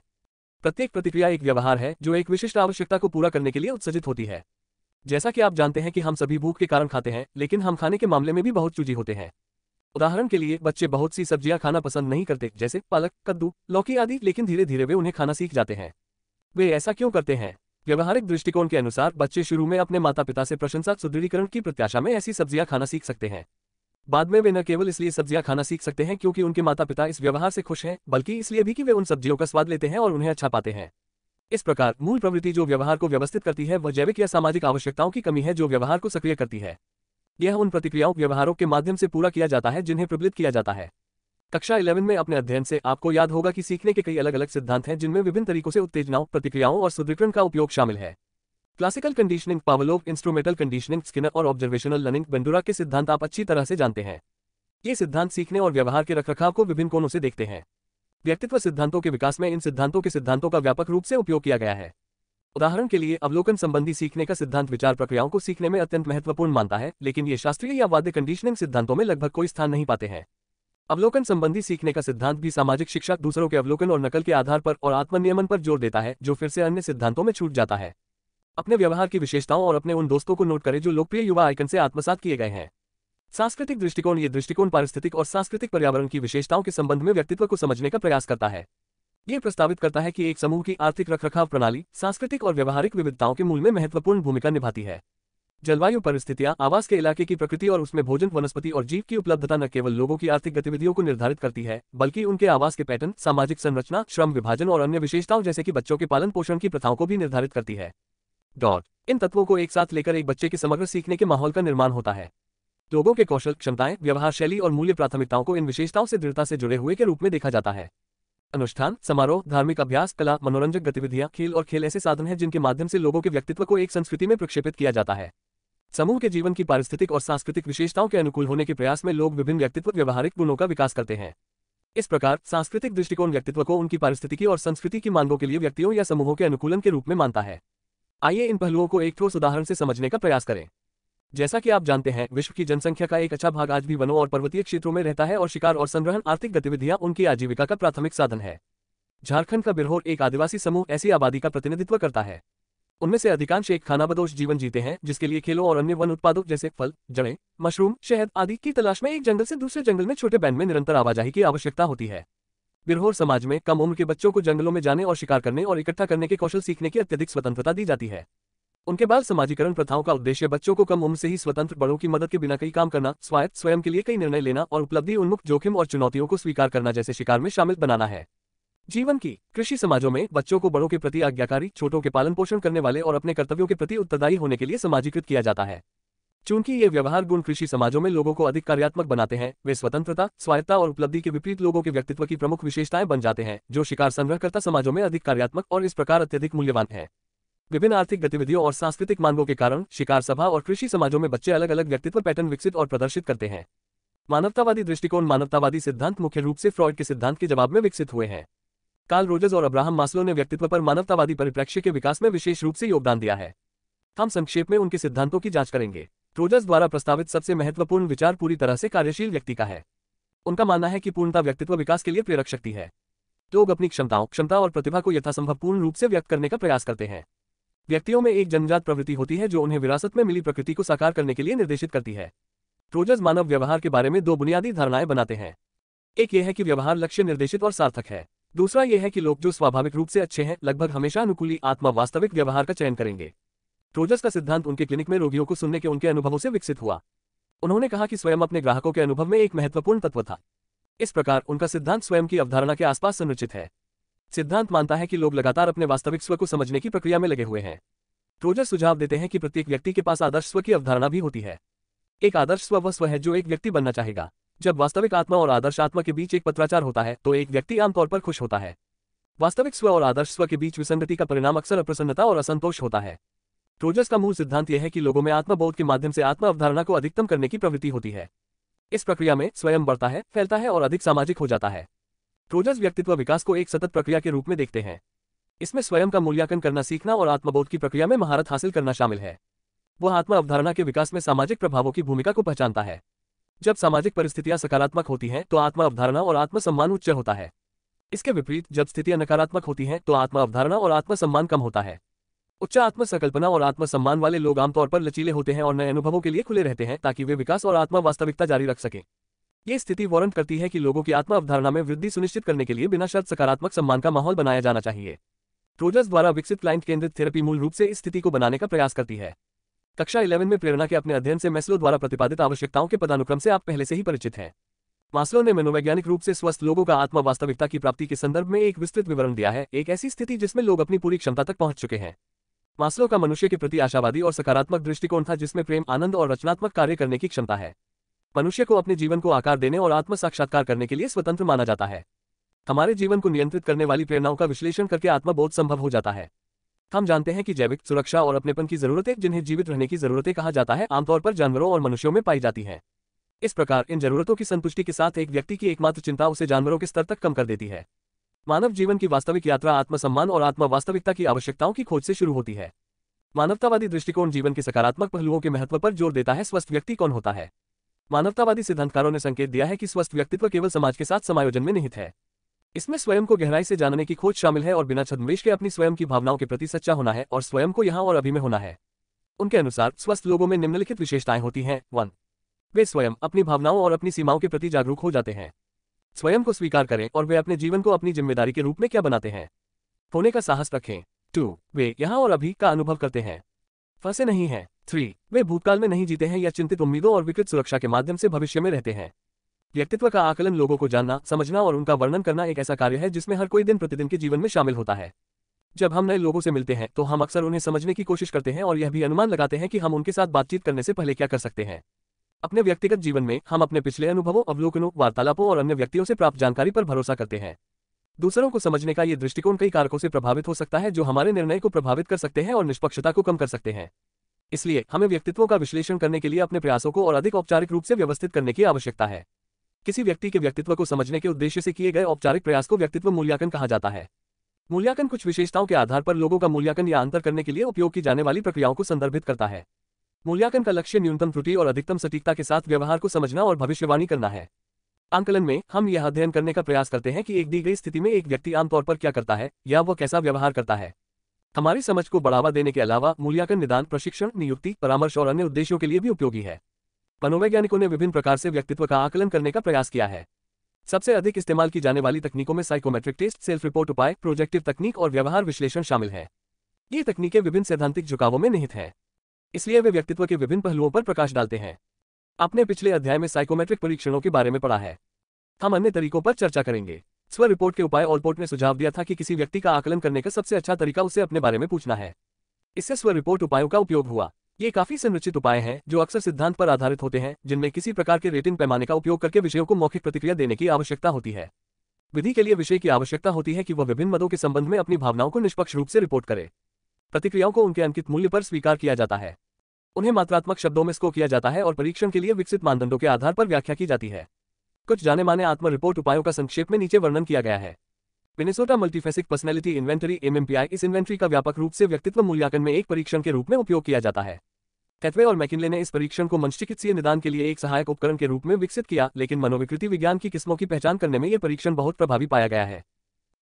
प्रत्येक प्रतिक्रिया एक व्यवहार है जो एक विशिष्ट आवश्यकता को पूरा करने के लिए उत्सर्जित होती है जैसा कि आप जानते हैं कि हम सभी भूख के कारण खाते हैं लेकिन हम खाने के मामले में भी बहुत चूजी होते हैं उदाहरण के लिए बच्चे बहुत सी सब्जियां खाना पसंद नहीं करते जैसे पालक कद्दू लौकी आदि लेकिन धीरे धीरे वे उन्हें खाना सीख जाते हैं वे ऐसा क्यों करते हैं व्यवहारिक दृष्टिकोण के अनुसार बच्चे शुरू में अपने माता पिता से प्रशंसा सुदृढ़ीकरण की प्रत्याशा में ऐसी सब्जियां खाना सीख सकते हैं बाद में वे न केवल इसलिए सब्जियां खाना सीख सकते हैं क्योंकि उनके माता पिता इस व्यवहार से खुश हैं बल्कि इसलिए भी कि वे उन सब्जियों का स्वाद लेते हैं और उन्हें अच्छा पाते हैं इस प्रकार मूल प्रवृत्ति जो व्यवहार को व्यवस्थित करती है वह जैविक या सामाजिक आवश्यकताओं की कमी है जो व्यवहार को सक्रिय करती है यह उन प्रतिक्रियाओं व्यवहारों के माध्यम से पूरा किया जाता है जिन्हें प्रबलित किया जाता है कक्षा इलेवन में अपने अध्ययन से आपको याद होगा कि सीखने के कई अलग अलग सिद्धांत हैं जिनमें विभिन्न तरीकों से उत्तेजनाओं प्रतिक्रियाओं और सुदृढ़ का उपयोग शामिल है classical conditioning Pavlov instrumental conditioning Skinner और ऑब्जर्वेशनल लर्निंग बेंडुरा के सिद्धांत आप अच्छी तरह से जानते हैं ये सिद्धांत सीखने और व्यवहार के रखरखाव को विभिन्न कोणों से देखते हैं व्यक्तित्व सिद्धांतों के विकास में इन सिद्धांतों के सिद्धांतों का व्यापक रूप से उपयोग किया गया है उदाहरण के लिए अवलोकन संबंधी सीखने का सिद्धांत विचार प्रक्रियाओं को सीखने में अत्यंत महत्वपूर्ण मानता है लेकिन ये शास्त्रीय या वाद्य कंडीशनिंग सिद्धांतों में लगभग कोई स्थान नहीं पाते हैं अवलोकन संबंधी सीखने का सिद्धांत भी सामाजिक शिक्षा दूसरों के अवलोकन और नकल के आधार पर और आत्मनियमन पर जोर देता है जो फिर से अन्य सिद्धांतों में छूट जाता है अपने व्यवहार की विशेषताओं और अपने उन दोस्तों को नोट करें जो लोकप्रिय युवा आयकन से आत्मसात किए गए हैं सांस्कृतिक दृष्टिकोण ये दृष्टिकोण पारिस्थितिक और सांस्कृतिक पर्यावरण की विशेषताओं के संबंध में व्यक्तित्व को समझने का प्रयास करता है ये प्रस्तावित करता है कि एक समूह की आर्थिक रखरखाव प्रणाली सांस्कृतिक और व्यवहारिक विविधताओं के मूल में महत्वपूर्ण भूमिका निभाती है जलवायु परिस्थितियां आवास के इलाके की प्रकृति और उसमें भोजन वनस्पति और जीव की उपलब्धता न केवल लोगों की आर्थिक गतिविधियों को निर्धारित करती है बल्कि उनके आवास के पैटर्न सामाजिक संरचना श्रम विभाजन और अन्य विशेषताओं जैसे कि बच्चों के पालन पोषण की प्रथाओं को भी निर्धारित करती है डॉट इन तत्वों को एक साथ लेकर एक बच्चे के समग्र सीखने के माहौल का निर्माण होता है लोगों के कौशल क्षमताएं व्यवहार शैली और मूल्य प्राथमिकताओं को इन विशेषताओं से दृढ़ता से जुड़े हुए के रूप में देखा जाता है अनुष्ठान समारोह धार्मिक अभ्यास कला मनोरंजक गतिविधियां खेल और खेल ऐसे साधन हैं जिनके माध्यम से लोगों के व्यक्तित्व को एक संस्कृति में प्रक्षेपित किया जाता है समूह के जीवन की पारिस्थितिक और सांस्कृतिक विशेषताओं के अनुकूल होने के प्रयास में लोग विभिन्न व्यक्तित्व व्यवहारिक गुणों का विकास करते हैं इस प्रकार सांस्कृतिक दृष्टिकोण व्यक्तित्व को उनकी पारिस्थितिकी और संस्कृति की मांगों के लिए व्यक्तियों या समूहों के अनुकूलन के रूप में मानता है आइए इन पहलुओं को एक ठोस उदाहरण से समझने का प्रयास करें जैसा कि आप जानते हैं विश्व की जनसंख्या का एक अच्छा भाग आज भी वनों और पर्वतीय क्षेत्रों में रहता है और शिकार और संग्रहण आर्थिक गतिविधियां उनकी आजीविका का प्राथमिक साधन है झारखंड का बिरहोर एक आदिवासी समूह ऐसी आबादी का प्रतिनिधित्व करता है उनमें से अधिकांश एक खानाबदोश जीवन जीते हैं जिसके लिए खेलों और अन्य वन उत्पादों जैसे फल जड़ें मशरूम शहद आदि की तलाश में एक जंगल से दूसरे जंगल में छोटे बैंड में निरंतर आवाजाही की आवश्यकता होती है बिरहोर समाज में कम उम्र के बच्चों को जंगलों में जाने और शिकार करने और इकट्ठा करने के कौशल सीखने की अत्यधिक स्वतंत्रता दी जाती है उनके बाद समाजीकरण प्रथाओं का उद्देश्य बच्चों को कम उम्र से ही स्वतंत्र बड़ों की मदद के बिना कई काम करना स्वायत्त स्वयं के लिए कई निर्णय लेना और उपलब्धि उन्मुख जोखिम और चुनौतियों को स्वीकार करना जैसे शिकार में शामिल बनाना है जीवन की कृषि समाजों में बच्चों को बड़ों के प्रति आज्ञाकारी छोटों के पालन पोषण करने वाले और अपने कर्तव्यों के प्रति उत्तरदायी होने के लिए समाजीकृत किया जाता है चूंकि ये व्यवहार गुण कृषि समाजों में लोगों को अधिक कार्यात्मक बनाते हैं वे स्वतंत्रता स्वायत्ता और उपलब्धि के विपरीत लोगों के व्यक्तित्व की प्रमुख विशेषताएं बन जाते हैं जो शिकार संग्रहकर्ता समाजों में अधिक कार्यात्मक और इस प्रकार अत्यधिक मूल्यवान है विभिन्न आर्थिक गतिविधियों और सांस्कृतिक मांगों के कारण शिकार सभा और कृषि समाजों में बच्चे अलग अलग व्यक्तित्व पैटर्न विकसित और प्रदर्शित करते हैं मानवतावादी दृष्टिकोण मानवतावादी सिद्धांत मुख्य रूप से फ्रॉड के सिद्धांत के जवाब में विकसित हुए हैं कार्ल रोजर्स और अब्राहम मासलो ने व्यक्तित्व पर मानवतावादी परिप्रेक्ष्य के विकास में विशेष रूप से योगदान दिया है हम संक्षेप में उनके सिद्धांतों की जांच करेंगे रोजर्स द्वारा प्रस्तावित सबसे महत्वपूर्ण विचार पूरी तरह से कार्यशील व्यक्ति का है उनका मानना है कि पूर्णता व्यक्तित्व विकास के लिए प्रेरक शक्ति है लोग अपनी क्षमताओं क्षमता और प्रतिभा को यथासंभव पूर्ण रूप से व्यक्त करने का प्रयास करते हैं व्यक्तियों में एक जनजात प्रवृत्ति होती है जो उन्हें विरासत में मिली प्रकृति को साकार करने के लिए निर्देशित करती है ट्रोजर्स मानव व्यवहार के बारे में दो बुनियादी धारणाएं बनाते हैं एक यह है कि व्यवहार लक्ष्य निर्देशित और सार्थक है दूसरा यह है कि लोग जो स्वाभाविक रूप से अच्छे हैं लगभग हमेशा अनुकूली आत्मा वास्तविक व्यवहार का चयन करेंगे ट्रोजर्स का सिद्धांत उनके क्लिनिक में रोगियों को सुनने के उनके अनुभवों से विकसित हुआ उन्होंने कहा कि स्वयं अपने ग्राहकों के अनुभव में एक महत्वपूर्ण तत्व था इस प्रकार उनका सिद्धांत स्वयं की अवधारणा के आसपास संरचित है सिद्धांत मानता है कि लोग लगातार अपने वास्तविक स्व को समझने की प्रक्रिया में लगे हुए हैं ट्रोजर सुझाव देते हैं कि प्रत्येक व्यक्ति के पास आदर्श स्व की अवधारणा भी होती है एक आदर्श स्व वह स्व है जो एक व्यक्ति बनना चाहेगा जब वास्तविक आत्मा और आदर्श आत्मा के बीच एक पत्राचार होता है तो एक व्यक्ति आमतौर पर खुश होता है वास्तविक स्व और आदर्श स्व के बीच विसंगति का परिणाम अक्सर अप्रसन्नता और असंतोष होता है ट्रोजस का मूल सिद्धांत यह है कि लोगों में आत्मबोध के माध्यम से आत्मा अवधारणा को अधिकतम करने की प्रवृत्ति होती है इस प्रक्रिया में स्वयं बढ़ता है फैलता है और अधिक सामाजिक हो जाता है ट्रोजर्स व्यक्तित्व विकास को एक सतत प्रक्रिया के रूप में देखते हैं इसमें स्वयं का मूल्यांकन करना सीखना और आत्मबोध की प्रक्रिया में महारत हासिल करना शामिल है वह आत्म अवधारणा के विकास में सामाजिक प्रभावों की भूमिका को पहचानता है जब सामाजिक परिस्थितियां सकारात्मक होती हैं तो आत्म अवधारणा और आत्मसम्मान उच्च होता है इसके विपरीत जब स्थितियां नकारात्मक होती हैं तो आत्म अवधारणा और आत्मसम्मान कम होता है उच्च आत्मसंकल्पना और आत्मसम्मान वाले लोग आमतौर पर लचीले होते हैं और नए अनुभवों के लिए खुले रहते हैं ताकि वे विकास और आत्मा वास्तविकता जारी रख सकें ये स्थिति वारंट करती है कि लोगों की आत्मा अवधारणा में वृद्धि सुनिश्चित करने के लिए बिना शर्त सकारात्मक सम्मान का माहौल बनाया जाना चाहिए रोजर्स द्वारा विकसित क्लाइंट केंद्रित थेरेपी मूल रूप से इस स्थिति को बनाने का प्रयास करती है कक्षा इलेवन में प्रेरणा के अपने अध्ययन से मैस्लो द्वारा प्रतिपादित आवश्यकताओं के पदानुक्रम से आप पहले से ही परिचित हैं मास्लो ने मनोवैज्ञानिक रूप से स्वस्थ लोगों का आत्मा वास्तविकता की प्राप्ति के संदर्भ में एक विस्तृत विवरण दिया है एक ऐसी स्थिति जिसमें लोग अपनी पूरी क्षमता तक पहुंच चुके हैं मास्लो का मनुष्य के प्रति आशावादी और सकारात्मक दृष्टिकोण था जिसमें प्रेम आनंद और रचनात्मक कार्य करने की क्षमता है मनुष्य को अपने जीवन को आकार देने और आत्म साक्षात्कार करने के लिए स्वतंत्र माना जाता है हमारे जीवन को नियंत्रित करने वाली प्रेरणाओं का विश्लेषण करके आत्मबोध संभव हो जाता है हम जानते हैं कि जैविक सुरक्षा और अपनेपन की जरूरतें जिन्हें जीवित रहने की जरूरतें कहा जाता है आमतौर पर जानवरों और मनुष्यों में पाई जाती हैं इस प्रकार इन जरूरतों की संतुष्टि के साथ एक व्यक्ति की एकमात्र चिंता उसे जानवरों के स्तर तक कम कर देती है मानव जीवन की वास्तविक यात्रा आत्मसम्मान और आत्म वास्तविकता की आवश्यकताओं की खोज से शुरू होती है मानवतावादी दृष्टिकोण जीवन के सकारात्मक पहलुओं के महत्व पर जोर देता है स्वस्थ व्यक्ति कौन होता है मानवतावादी सिद्धांतकारों ने संकेत दिया है कि स्वस्थ व्यक्तित्व केवल समाज के साथ समायोजन में निहित है इसमें स्वयं को गहराई से जानने की खोज शामिल है और बिना छद्मवेश के अपनी स्वयं की भावनाओं के प्रति सच्चा होना है और स्वयं को यहाँ और अभी में होना है उनके अनुसार स्वस्थ लोगों में निम्नलिखित विशेषताएं होती हैं वन वे स्वयं अपनी भावनाओं और अपनी सीमाओं के प्रति जागरूक हो जाते हैं स्वयं को स्वीकार करें और वे अपने जीवन को अपनी जिम्मेदारी के रूप में क्या बनाते हैं होने का साहस रखें टू वे यहाँ और अभी का अनुभव करते हैं फंसे नहीं हैं थ्री वे भूतकाल में नहीं जीते हैं या चिंतित उम्मीदों और विकृत सुरक्षा के माध्यम से भविष्य में रहते हैं व्यक्तित्व का आकलन लोगों को जानना समझना और उनका वर्णन करना एक ऐसा कार्य है जिसमें हर कोई दिन प्रतिदिन के जीवन में शामिल होता है जब हम नए लोगों से मिलते हैं तो हम अक्सर उन्हें समझने की कोशिश करते हैं और यह भी अनुमान लगाते हैं कि हम उनके साथ बातचीत करने से पहले क्या कर सकते हैं अपने व्यक्तिगत जीवन में हम अपने पिछले अनुभवों अवलोकनों वार्तालापों और अन्य व्यक्तियों से प्राप्त जानकारी पर भरोसा करते हैं दूसरों को समझने का ये दृष्टिकोण कई कारकों से प्रभावित हो सकता है जो हमारे निर्णय को प्रभावित कर सकते हैं और निष्पक्षता को कम कर सकते हैं इसलिए हमें व्यक्तित्वों का विश्लेषण करने के लिए अपने प्रयासों को और अधिक औपचारिक रूप से व्यवस्थित करने की आवश्यकता है किसी व्यक्ति के व्यक्तित्व को समझने के उद्देश्य से किए गए औपचारिक प्रयास को व्यक्तित्व मूल्यांकन कहा जाता है मूल्यांकन कुछ विशेषताओं के आधार पर लोगों का मूल्यांकन या अंतर करने के लिए उपयोग की जाने वाली प्रक्रियाओं को संदर्भित करता है मूल्यांकन का लक्ष्य न्यूनतम त्रुटि और अधिकतम सटीकता के साथ व्यवहार को समझना और भविष्यवाणी करना है आंकलन में हम यह अध्ययन करने का प्रयास करते हैं कि एक दी गई स्थिति में एक व्यक्ति आमतौर पर क्या करता है या वह कैसा व्यवहार करता है हमारी समझ को बढ़ावा देने के अलावा मूल्यांकन निदान प्रशिक्षण नियुक्ति परामर्श और अन्य उद्देश्यों के लिए भी उपयोगी है मनोवैज्ञानिकों ने विभिन्न प्रकार से व्यक्तित्व का आकलन करने का प्रयास किया है सबसे अधिक इस्तेमाल की जाने वाली तकनीकों में साइकोमेट्रिक टेस्ट सेल्फ रिपोर्ट उपाय प्रोजेक्टिव तकनीक और व्यवहार विश्लेषण शामिल है ये तकनीकें विभिन्न सैद्धांतिक झुकावों में निहित हैं इसलिए वे व्यक्तित्व के विभिन्न पहलुओं पर प्रकाश डालते हैं आपने पिछले अध्याय में साइकोमेट्रिक परीक्षणों के बारे में पढ़ा है हम अन्य तरीकों पर चर्चा करेंगे स्व रिपोर्ट के उपाय ऑलपोर्ट ने सुझाव दिया था कि किसी व्यक्ति का आकलन करने का सबसे अच्छा तरीका उसे अपने बारे में पूछना है इससे स्व रिपोर्ट उपायों का उपयोग हुआ ये काफी संरचित उपाय हैं जो अक्सर सिद्धांत पर आधारित होते हैं जिनमें किसी प्रकार के रेटिंग पैमाने का उपयोग करके विषयों को मौखिक प्रतिक्रिया देने की आवश्यकता होती है विधि के लिए विषय की आवश्यकता होती है कि वह विभिन्न मदों के संबंध में अपनी भावनाओं को निष्पक्ष रूप से रिपोर्ट करे प्रतिक्रियाओं को उनके अंकित मूल्य पर स्वीकार किया जाता है उन्हें मात्रात्मक शब्दों में स्को किया जाता है और परीक्षण के लिए विकसित मानदंडों के आधार पर व्याख्या की जाती है कुछ जाने माने आत्म रिपोर्ट उपायों का संक्षेप में नीचे वर्णन किया गया है Minnesota multiphasic personality inventory MMPI इस इन्वेंट्री का व्यापक रूप से व्यक्तित्व मूल्यांकन में एक परीक्षण के रूप में उपयोग किया जाता है कैथवे और मैकिनले ने इस परीक्षण को मनचिकित्सीय निदान के लिए एक सहायक उपकरण के रूप में विकसित किया लेकिन मनोविकृति विज्ञान की किस्मों की पहचान करने में यह परीक्षण बहुत प्रभावी पाया गया है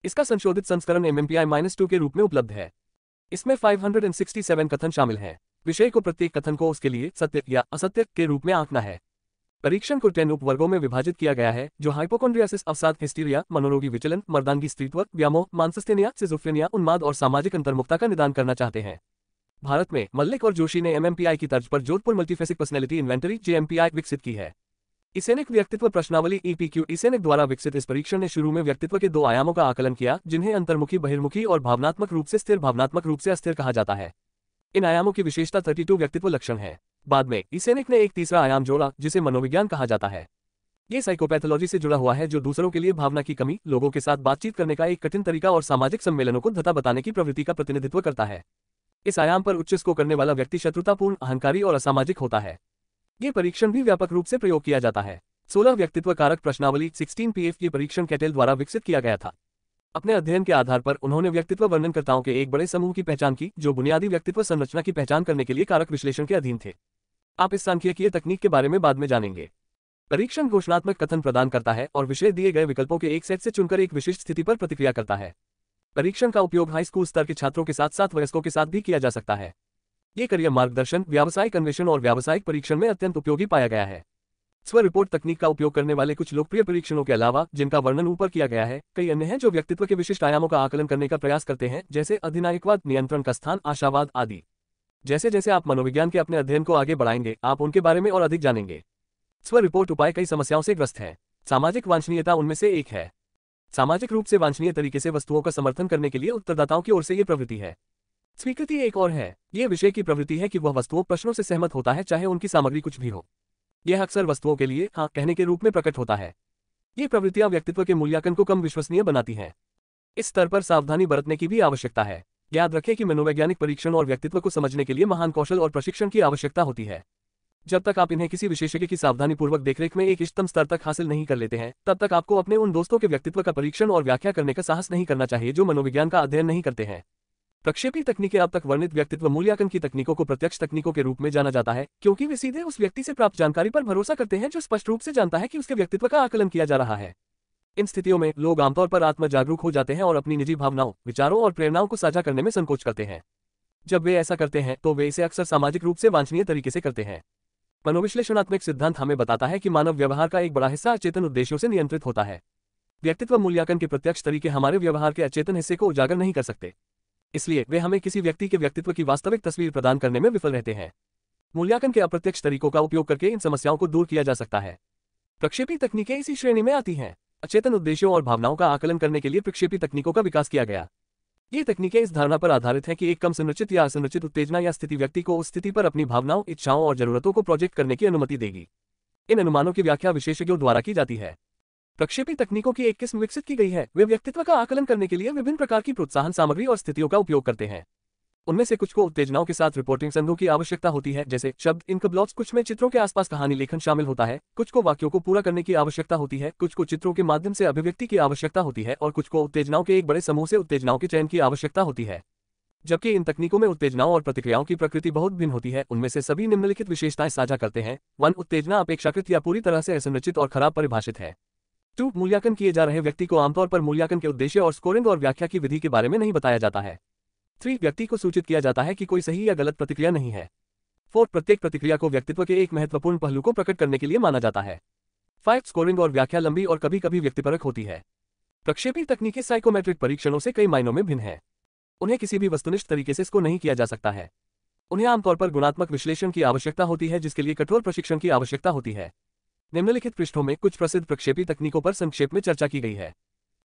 इसका संशोधित संस्करण एमएमपीआई माइनस टू के रूप में उपलब्ध है इसमें फाइव कथन शामिल हैं विषय को प्रत्येक कथन को उसके लिए सत्य या असत्य के रूप में आंकना है परीक्षण को टेन उपवर्गों में विभाजित किया गया है जो हाइपोकोन्ड्रियासिस अवसाद हिस्टीरिया मनोरोगी विचलन मर्दानगी स्त्रीत्व व्यामोह मानसस्तेनिया सिजुफेनिया उन्माद और सामाजिक अंतर्मुखता का निदान करना चाहते हैं भारत में मल्लिक और जोशी ने एमएमपीआई की तर्ज पर Jodhpur multiphasic personality inventory JMPI विकसित की है इसेनिक व्यक्तित्व प्रश्नावली ईपीक्यू e इसेनिक द्वारा विकसित इस परीक्षण ने शुरू में व्यक्तित्व के दो आयामों का आकलन किया जिन्हें अंतर्मुखी बहिर्मुखी और भावनात्मक रूप से स्थिर भावनात्मक रूप से अस्थिर कहा जाता है इन आयामों की विशेषता थर्टी टू व्यक्तित्व लक्षण है बाद में इसेनिक ने एक तीसरा आयाम जोड़ा जिसे मनोविज्ञान कहा जाता है ये साइकोपैथोलॉजी से जुड़ा हुआ है जो दूसरों के लिए भावना की कमी लोगों के साथ बातचीत करने का एक कठिन तरीका और सामाजिक सम्मेलनों को धता बताने की प्रवृत्ति का प्रतिनिधित्व करता है इस आयाम पर उच्च स्को करने वाला व्यक्ति शत्रुतापूर्ण अहंकारी और असामाजिक होता है ये परीक्षण भी व्यापक रूप से प्रयोग किया जाता है सोलह व्यक्तित्व कारक प्रश्नावली सिक्सटीन पीएफ ये परीक्षण कैटेल द्वारा विकसित किया गया था अपने अध्ययन के आधार पर उन्होंने व्यक्तित्व वर्णनकर्ताओं के एक बड़े समूह की पहचान की जो बुनियादी व्यक्तित्व संरचना की पहचान करने के लिए कारक विश्लेषण के अधीन थे आप इस सांख्यिकीय तकनीक के बारे में बाद में जानेंगे परीक्षण घोषणात्मक कथन प्रदान करता है और विषय दिए गए विकल्पों के एक सेट से चुनकर एक विशिष्ट स्थिति पर प्रतिक्रिया करता है परीक्षण का उपयोग हाई स्कूल स्तर के छात्रों के साथ साथ वयस्कों के साथ भी किया जा सकता है ये करियर मार्गदर्शन व्यावसायिक अन्वेषण और व्यावसायिक परीक्षण में अत्यंत उपयोगी पाया गया है स्व रिपोर्ट तकनीक का उपयोग करने वाले कुछ लोकप्रिय परीक्षणों के अलावा जिनका वर्णन ऊपर किया गया है कई अन्य हैं जो व्यक्तित्व के विशिष्ट आयामों का आकलन करने का प्रयास करते हैं जैसे अधिनायकवाद नियंत्रण का स्थान आशावाद आदि जैसे जैसे आप मनोविज्ञान के अपने अध्ययन को आगे बढ़ाएंगे आप उनके बारे में और अधिक जानेंगे स्व रिपोर्ट उपाय कई समस्याओं से ग्रस्त है सामाजिक वांछनीयता उनमें से एक है सामाजिक रूप से वांछनीय तरीके से वस्तुओं का समर्थन करने के लिए उत्तरदाताओं की ओर से ये प्रवृत्ति है स्वीकृति एक और है ये विषय की प्रवृत्ति है कि वह वस्तुओं प्रश्नों से सहमत होता है चाहे उनकी सामग्री कुछ भी हो यह अक्सर वस्तुओं के लिए हाँ कहने के रूप में प्रकट होता है ये प्रवृत्तियां व्यक्तित्व के मूल्यांकन को कम विश्वसनीय बनाती हैं इस स्तर पर सावधानी बरतने की भी आवश्यकता है याद रखें कि मनोवैज्ञानिक परीक्षण और व्यक्तित्व को समझने के लिए महान कौशल और प्रशिक्षण की आवश्यकता होती है जब तक आप इन्हें किसी विशेषज्ञ की सावधानीपूर्वक देखरेख में एक इष्टतम स्तर तक हासिल नहीं कर लेते हैं तब तक आपको अपने उन दोस्तों के व्यक्तित्व का परीक्षण और व्याख्या करने का साहस नहीं करना चाहिए जो मनोविज्ञान का अध्ययन नहीं करते हैं प्रक्षेपी तकनीकें अब तक वर्णित व्यक्तित्व मूल्यांकन की तकनीकों को प्रत्यक्ष तकनीकों के रूप में जाना जाता है क्योंकि वे सीधे उस व्यक्ति से प्राप्त जानकारी पर भरोसा करते हैं जो स्पष्ट रूप से जानता है कि उसके व्यक्तित्व का आकलन किया जा रहा है इन स्थितियों में लोग आमतौर पर आत्म जागरूक हो जाते हैं और अपनी निजी भावनाओं विचारों और प्रेरणाओं को साझा करने में संकोच करते हैं जब वे ऐसा करते हैं तो वे इसे अक्सर सामाजिक रूप से वांछनीय तरीके से करते हैं मनोविश्लेषणात्मक सिद्धांत हमें बताता है कि मानव व्यवहार का एक बड़ा हिस्सा अचेतन उद्देश्यों से नियंत्रित होता है व्यक्तित्व मूल्यांकन के प्रत्यक्ष तरीके हमारे व्यवहार के अचेतन हिस्से को उजागर नहीं कर सकते इसलिए वे हमें किसी व्यक्ति के व्यक्तित्व की वास्तविक तस्वीर प्रदान करने में विफल रहते हैं मूल्यांकन के अप्रत्यक्ष तरीकों का उपयोग करके इन समस्याओं को दूर किया जा सकता है प्रक्षेपी तकनीकें इसी श्रेणी में आती हैं अचेतन उद्देश्यों और भावनाओं का आकलन करने के लिए प्रक्षेपी तकनीकों का विकास किया गया ये तकनीकें इस धारणा पर आधारित हैं कि एक कम संरचित या असंरचित उत्तेजना या स्थिति व्यक्ति को उस स्थिति पर अपनी भावनाओं इच्छाओं और जरूरतों को प्रोजेक्ट करने की अनुमति देगी इन अनुमानों की व्याख्या विशेषज्ञों द्वारा की जाती है प्रक्षेपी तकनीकों की एक किस्म विकसित की गई है वे व्यक्तित्व का आकलन करने के लिए विभिन्न प्रकार की प्रोत्साहन सामग्री और स्थितियों का उपयोग करते हैं उनमें से कुछ को उत्तेजनाओं के साथ रिपोर्टिंग संघों की आवश्यकता होती है जैसे शब्द इनक ब्लॉग्स कुछ में चित्रों के आसपास कहानी लेखन शामिल होता है कुछ को वाक्यों को पूरा करने की आवश्यकता होती है कुछ को चित्रों के माध्यम से अभिव्यक्ति की आवश्यकता होती है और कुछ को उत्तेजनाओं के एक बड़े समूह से उत्तेजनाओं के चयन की आवश्यकता होती है जबकि इन तकनीकों में उत्तेजनाओं और प्रतिक्रियाओं की प्रकृति बहुत भिन्न होती है उनमें से सभी निम्नलिखित विशेषताएं साझा करते हैं वन उत्तेजना अपेक्षाकृत या पूरी तरह से असंरचित और खराब परिभाषित है टू मूल्यांकन किए जा रहे व्यक्ति को आमतौर पर मूल्यांकन के उद्देश्य और स्कोरिंग और व्याख्या की विधि के बारे में नहीं बताया जाता है थ्री व्यक्ति को सूचित किया जाता है कि कोई सही या गलत प्रतिक्रिया नहीं है फोर प्रत्येक प्रतिक्रिया को व्यक्तित्व के एक महत्वपूर्ण पहलू को प्रकट करने के लिए माना जाता है फाइव स्कोरिंग और व्याख्या लंबी और कभी कभी व्यक्तिपरक होती है प्रक्षेपी तकनीकें साइकोमेट्रिक परीक्षणों से कई मायनों में भिन्न है उन्हें किसी भी वस्तुनिष्ठ तरीके से इसको नहीं किया जा सकता है उन्हें आमतौर पर गुणात्मक विश्लेषण की आवश्यकता होती है जिसके लिए कठोर प्रशिक्षण की आवश्यकता होती है निम्नलिखित पृष्ठों में कुछ प्रसिद्ध प्रक्षेपी तकनीकों पर संक्षेप में चर्चा की गई है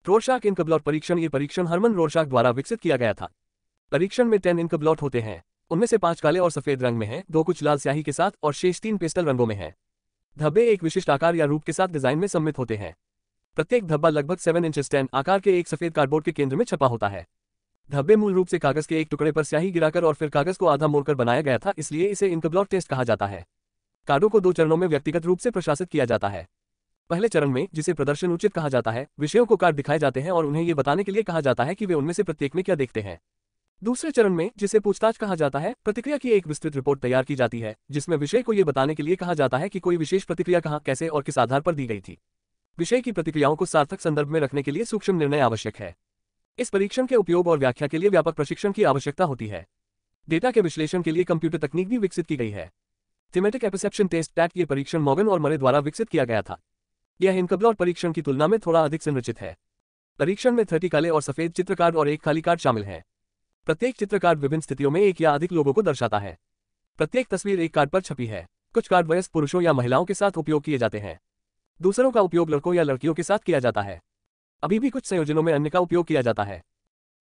रोरशाक इनकब्लॉट परीक्षण ये परीक्षण हरमन रोरशाक द्वारा विकसित किया गया था परीक्षण में टेन इनकब्लॉट होते हैं उनमें से पांच काले और सफेद रंग में हैं, दो कुछ लाल स्याही के साथ और शेष तीन पेस्टल रंगों में हैं। धब्बे एक विशिष्ट आकार या रूप के साथ डिजाइन में सम्मित होते हैं प्रत्येक धब्बा लगभग सेवन इंच टेन आकार के एक सफेद कार्डबोर्ड के केंद्र में छपा होता है धब्बे मूल रूप से कागज के एक टुकड़े पर स्याही गिराकर और फिर कागज को आधा मोड़कर बनाया गया था इसलिए इसे इनकब्लॉट टेस्ट कहा जाता है कार्डों को दो चरणों में व्यक्तिगत रूप से प्रशासित किया जाता है पहले चरण में जिसे प्रदर्शन उचित कहा जाता है विषयों को कार्ड दिखाए जाते हैं और उन्हें ये बताने के लिए कहा जाता है कि वे उनमें से प्रत्येक में क्या देखते हैं दूसरे चरण में जिसे पूछताछ कहा जाता है प्रतिक्रिया की एक विस्तृत रिपोर्ट तैयार की जाती है जिसमें विषय को ये बताने के लिए कहा जाता है कि कोई विशेष प्रतिक्रिया कहाँ कैसे और किस आधार पर दी गई थी विषय की प्रतिक्रियाओं को सार्थक संदर्भ में रखने के लिए सूक्ष्म निर्णय आवश्यक है इस परीक्षण के उपयोग और व्याख्या के लिए व्यापक प्रशिक्षण की आवश्यकता होती है डेटा के विश्लेषण के लिए कंप्यूटर तकनीक भी विकसित की गई है थीमेटिक एपिसेप्शन टेस्ट टैट ये परीक्षण मॉगन और मरे द्वारा विकसित किया गया था यह इन परीक्षण की तुलना में थोड़ा अधिक संरचित है परीक्षण में थर्टी काले और सफेद चित्र कार्ड और एक खाली कार्ड शामिल हैं प्रत्येक चित्र कार्ड विभिन्न स्थितियों में एक या अधिक लोगों को दर्शाता है प्रत्येक तस्वीर एक कार्ड पर छपी है कुछ कार्ड वयस्क पुरुषों या महिलाओं के साथ उपयोग किए जाते हैं दूसरों का उपयोग लड़कों या लड़कियों के साथ किया जाता है अभी भी कुछ संयोजनों में अन्य का उपयोग किया जाता है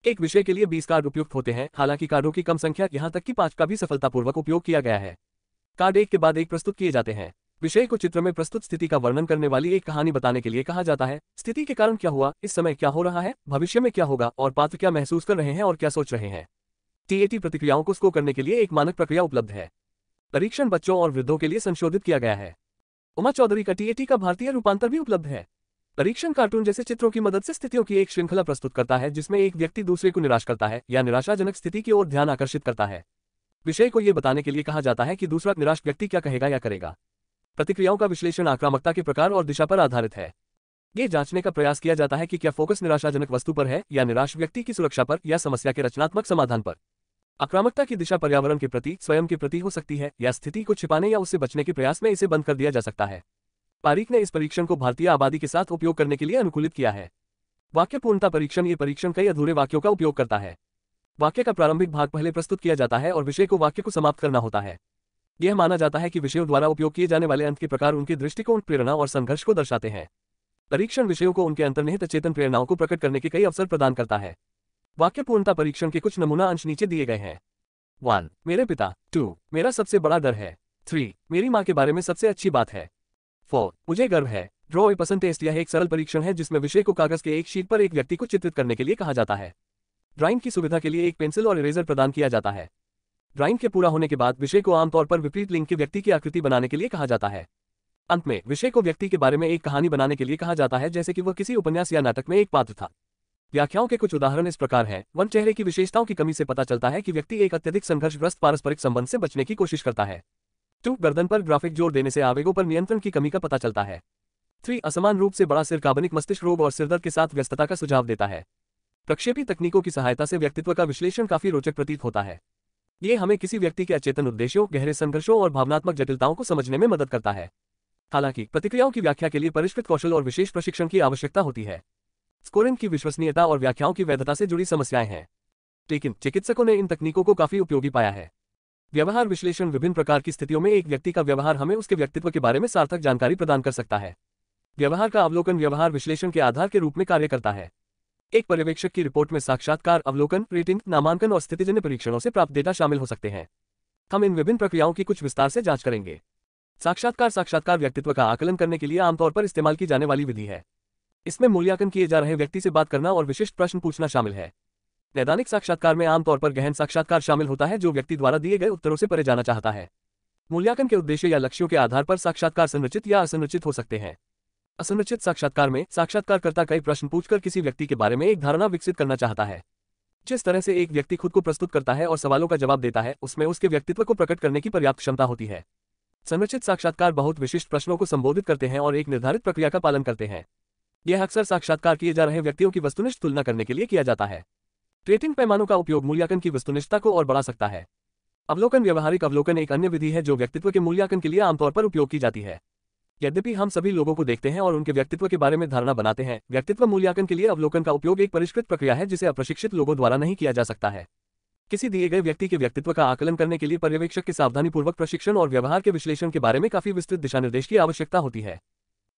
एक विषय के लिए बीस कार्ड उपयुक्त होते हैं हालांकि कार्डों की कम संख्या यहां तक कि पांच का भी सफलतापूर्वक उपयोग किया गया है कार्ड एक के बाद एक प्रस्तुत किए जाते हैं विषय को चित्र में प्रस्तुत स्थिति का वर्णन करने वाली एक कहानी बताने के लिए कहा जाता है स्थिति के कारण क्या हुआ इस समय क्या हो रहा है भविष्य में क्या होगा और पात्र क्या महसूस कर रहे हैं और क्या सोच रहे हैं टीएटी प्रतिक्रियाओं को स्कोर करने के लिए एक मानक प्रक्रिया उपलब्ध है परीक्षण बच्चों और वृद्धों के लिए संशोधित किया गया है उमा चौधरी का टीएटी का भारतीय रूपांतर भी उपलब्ध है परीक्षण कार्टून जैसे चित्रों की मदद से स्थितियों की एक श्रृंखला प्रस्तुत करता है जिसमें एक व्यक्ति दूसरे को निराश करता है या निराशाजनक स्थिति की ओर ध्यान आकर्षित करता है विषय को यह बताने के लिए कहा जाता है कि दूसरा निराश व्यक्ति क्या कहेगा या करेगा प्रतिक्रियाओं का विश्लेषण आक्रामकता के प्रकार और दिशा पर आधारित है ये जांचने का प्रयास किया जाता है कि क्या फोकस निराशाजनक वस्तु पर है या निराश व्यक्ति की सुरक्षा पर या समस्या के रचनात्मक समाधान पर आक्रामकता की दिशा पर्यावरण के प्रति स्वयं के प्रति हो सकती है या स्थिति को छिपाने या उससे बचने के प्रयास में इसे बंद कर दिया जा सकता है पारीख ने इस परीक्षण को भारतीय आबादी के साथ उपयोग करने के लिए अनुकूलित किया है वाक्य पूर्णता परीक्षण ये परीक्षण कई अधूरे वाक्यों का उपयोग करता है वाक्य का प्रारंभिक भाग पहले प्रस्तुत किया जाता है और विषय को वाक्य को समाप्त करना होता है यह माना जाता है कि विषयों द्वारा उपयोग किए जाने वाले अंत के प्रकार उनके दृष्टिकोण प्रेरणा और संघर्ष को दर्शाते हैं परीक्षण विषयों को उनके अंतर्निहित चेतन प्रेरणाओं को प्रकट करने के कई अवसर प्रदान करता है वाक्य पूर्णता परीक्षण के कुछ नमूना अंश नीचे दिए गए हैं वन मेरे पिता टू मेरा सबसे बड़ा डर है थ्री मेरी माँ के बारे में सबसे अच्छी बात है फोर मुझे गर्व है ड्रॉ ए पसंद टेस्ट यह एक सरल परीक्षण है जिसमें विषय को कागज के एक शीट पर एक व्यक्ति को चित्रित करने के लिए कहा जाता है ड्राइंग की सुविधा के लिए एक पेंसिल और इरेजर प्रदान किया जाता है ड्राइंग के पूरा होने के बाद विषय को आमतौर पर विपरीत लिंग के व्यक्ति की आकृति बनाने के लिए कहा जाता है अंत में विषय को व्यक्ति के बारे में एक कहानी बनाने के लिए कहा जाता है जैसे कि वह किसी उपन्यास या नाटक में एक पात्र था व्याख्याओं के कुछ उदाहरण इस प्रकार हैं वन चेहरे की विशेषताओं की कमी से पता चलता है कि व्यक्ति एक अत्यधिक संघर्षग्रस्त पारस्परिक संबंध से बचने की कोशिश करता है टू गर्दन पर ग्राफिक जोर देने से आवेगों पर नियंत्रण की कमी का पता चलता है थ्री असमान रूप से बड़ा सिर काबनिक मस्तिष्क रोग और सिरदर्द के साथ व्यस्तता का सुझाव देता है प्रक्षेपी तकनीकों की सहायता से व्यक्तित्व का विश्लेषण काफी रोचक प्रतीत होता है ये हमें किसी व्यक्ति के अचेतन उद्देश्यों गहरे संघर्षों और भावनात्मक जटिलताओं को समझने में मदद करता है हालांकि प्रतिक्रियाओं की व्याख्या के लिए परिष्कृत कौशल और विशेष प्रशिक्षण की आवश्यकता होती है स्कोरिंग की विश्वसनीयता और व्याख्याओं की वैधता से जुड़ी समस्याएं हैं लेकिन चिकित्सकों ने इन तकनीकों को काफी उपयोगी पाया है व्यवहार विश्लेषण विभिन्न प्रकार की स्थितियों में एक व्यक्ति का व्यवहार हमें उसके व्यक्तित्व के बारे में सार्थक जानकारी प्रदान कर सकता है व्यवहार का अवलोकन व्यवहार विश्लेषण के आधार के रूप में कार्य करता है एक पर्यवेक्षक की रिपोर्ट में साक्षात्कार अवलोकन रेटिंग नामांकन और स्थितिजन्य परीक्षणों से प्राप्त डेटा शामिल हो सकते हैं हम इन विभिन्न प्रक्रियाओं की कुछ विस्तार से जांच करेंगे साक्षात्कार साक्षात्कार व्यक्तित्व का आकलन करने के लिए आमतौर पर इस्तेमाल की जाने वाली विधि है इसमें मूल्यांकन किए जा रहे व्यक्ति से बात करना और विशिष्ट प्रश्न पूछना शामिल है नैदानिक साक्षात्कार में आमतौर पर गहन साक्षात्कार शामिल होता है जो व्यक्ति द्वारा दिए गए उत्तरों से परे जाना चाहता है मूल्यांकन के उद्देश्य या लक्ष्यों के आधार पर साक्षात्कार संरचित या असंरचित हो सकते हैं असंरचित साक्षात्कार में साक्षात्कारकर्ता कई प्रश्न पूछकर किसी व्यक्ति के बारे में एक धारणा विकसित करना चाहता है जिस तरह से एक व्यक्ति खुद को प्रस्तुत करता है और सवालों का जवाब देता है उसमें उसके व्यक्तित्व को प्रकट करने की पर्याप्त क्षमता होती है संरचित साक्षात्कार बहुत विशिष्ट प्रश्नों को संबोधित करते हैं और एक निर्धारित प्रक्रिया का पालन करते हैं यह अक्सर साक्षात्कार किए जा रहे व्यक्तियों की वस्तुनिष्ठ तुलना करने के लिए किया जाता है ट्रेटिंग पैमानों का उपयोग मूल्यांकन की वस्तुनिष्ठता को और बढ़ा सकता है अवलोकन व्यवहारिक अवलोकन एक अन्य विधि है जो व्यक्तित्व के मूल्यांकन के लिए आमतौर पर उपयोग की जाती है यद्यपि हम सभी लोगों को देखते हैं और उनके व्यक्तित्व के बारे में धारणा बनाते हैं व्यक्तित्व मूल्यांकन के लिए अवलोकन का उपयोग एक परिष्कृत प्रक्रिया है जिसे अप्रशिक्षित लोगों द्वारा नहीं किया जा सकता है किसी दिए गए व्यक्ति के व्यक्तित्व का आकलन करने के लिए पर्यवेक्षक के सावधानीपूर्वक प्रशिक्षण और व्यवहार के विश्लेषण के बारे में काफी विस्तृत दिशा निर्देश की आवश्यकता होती है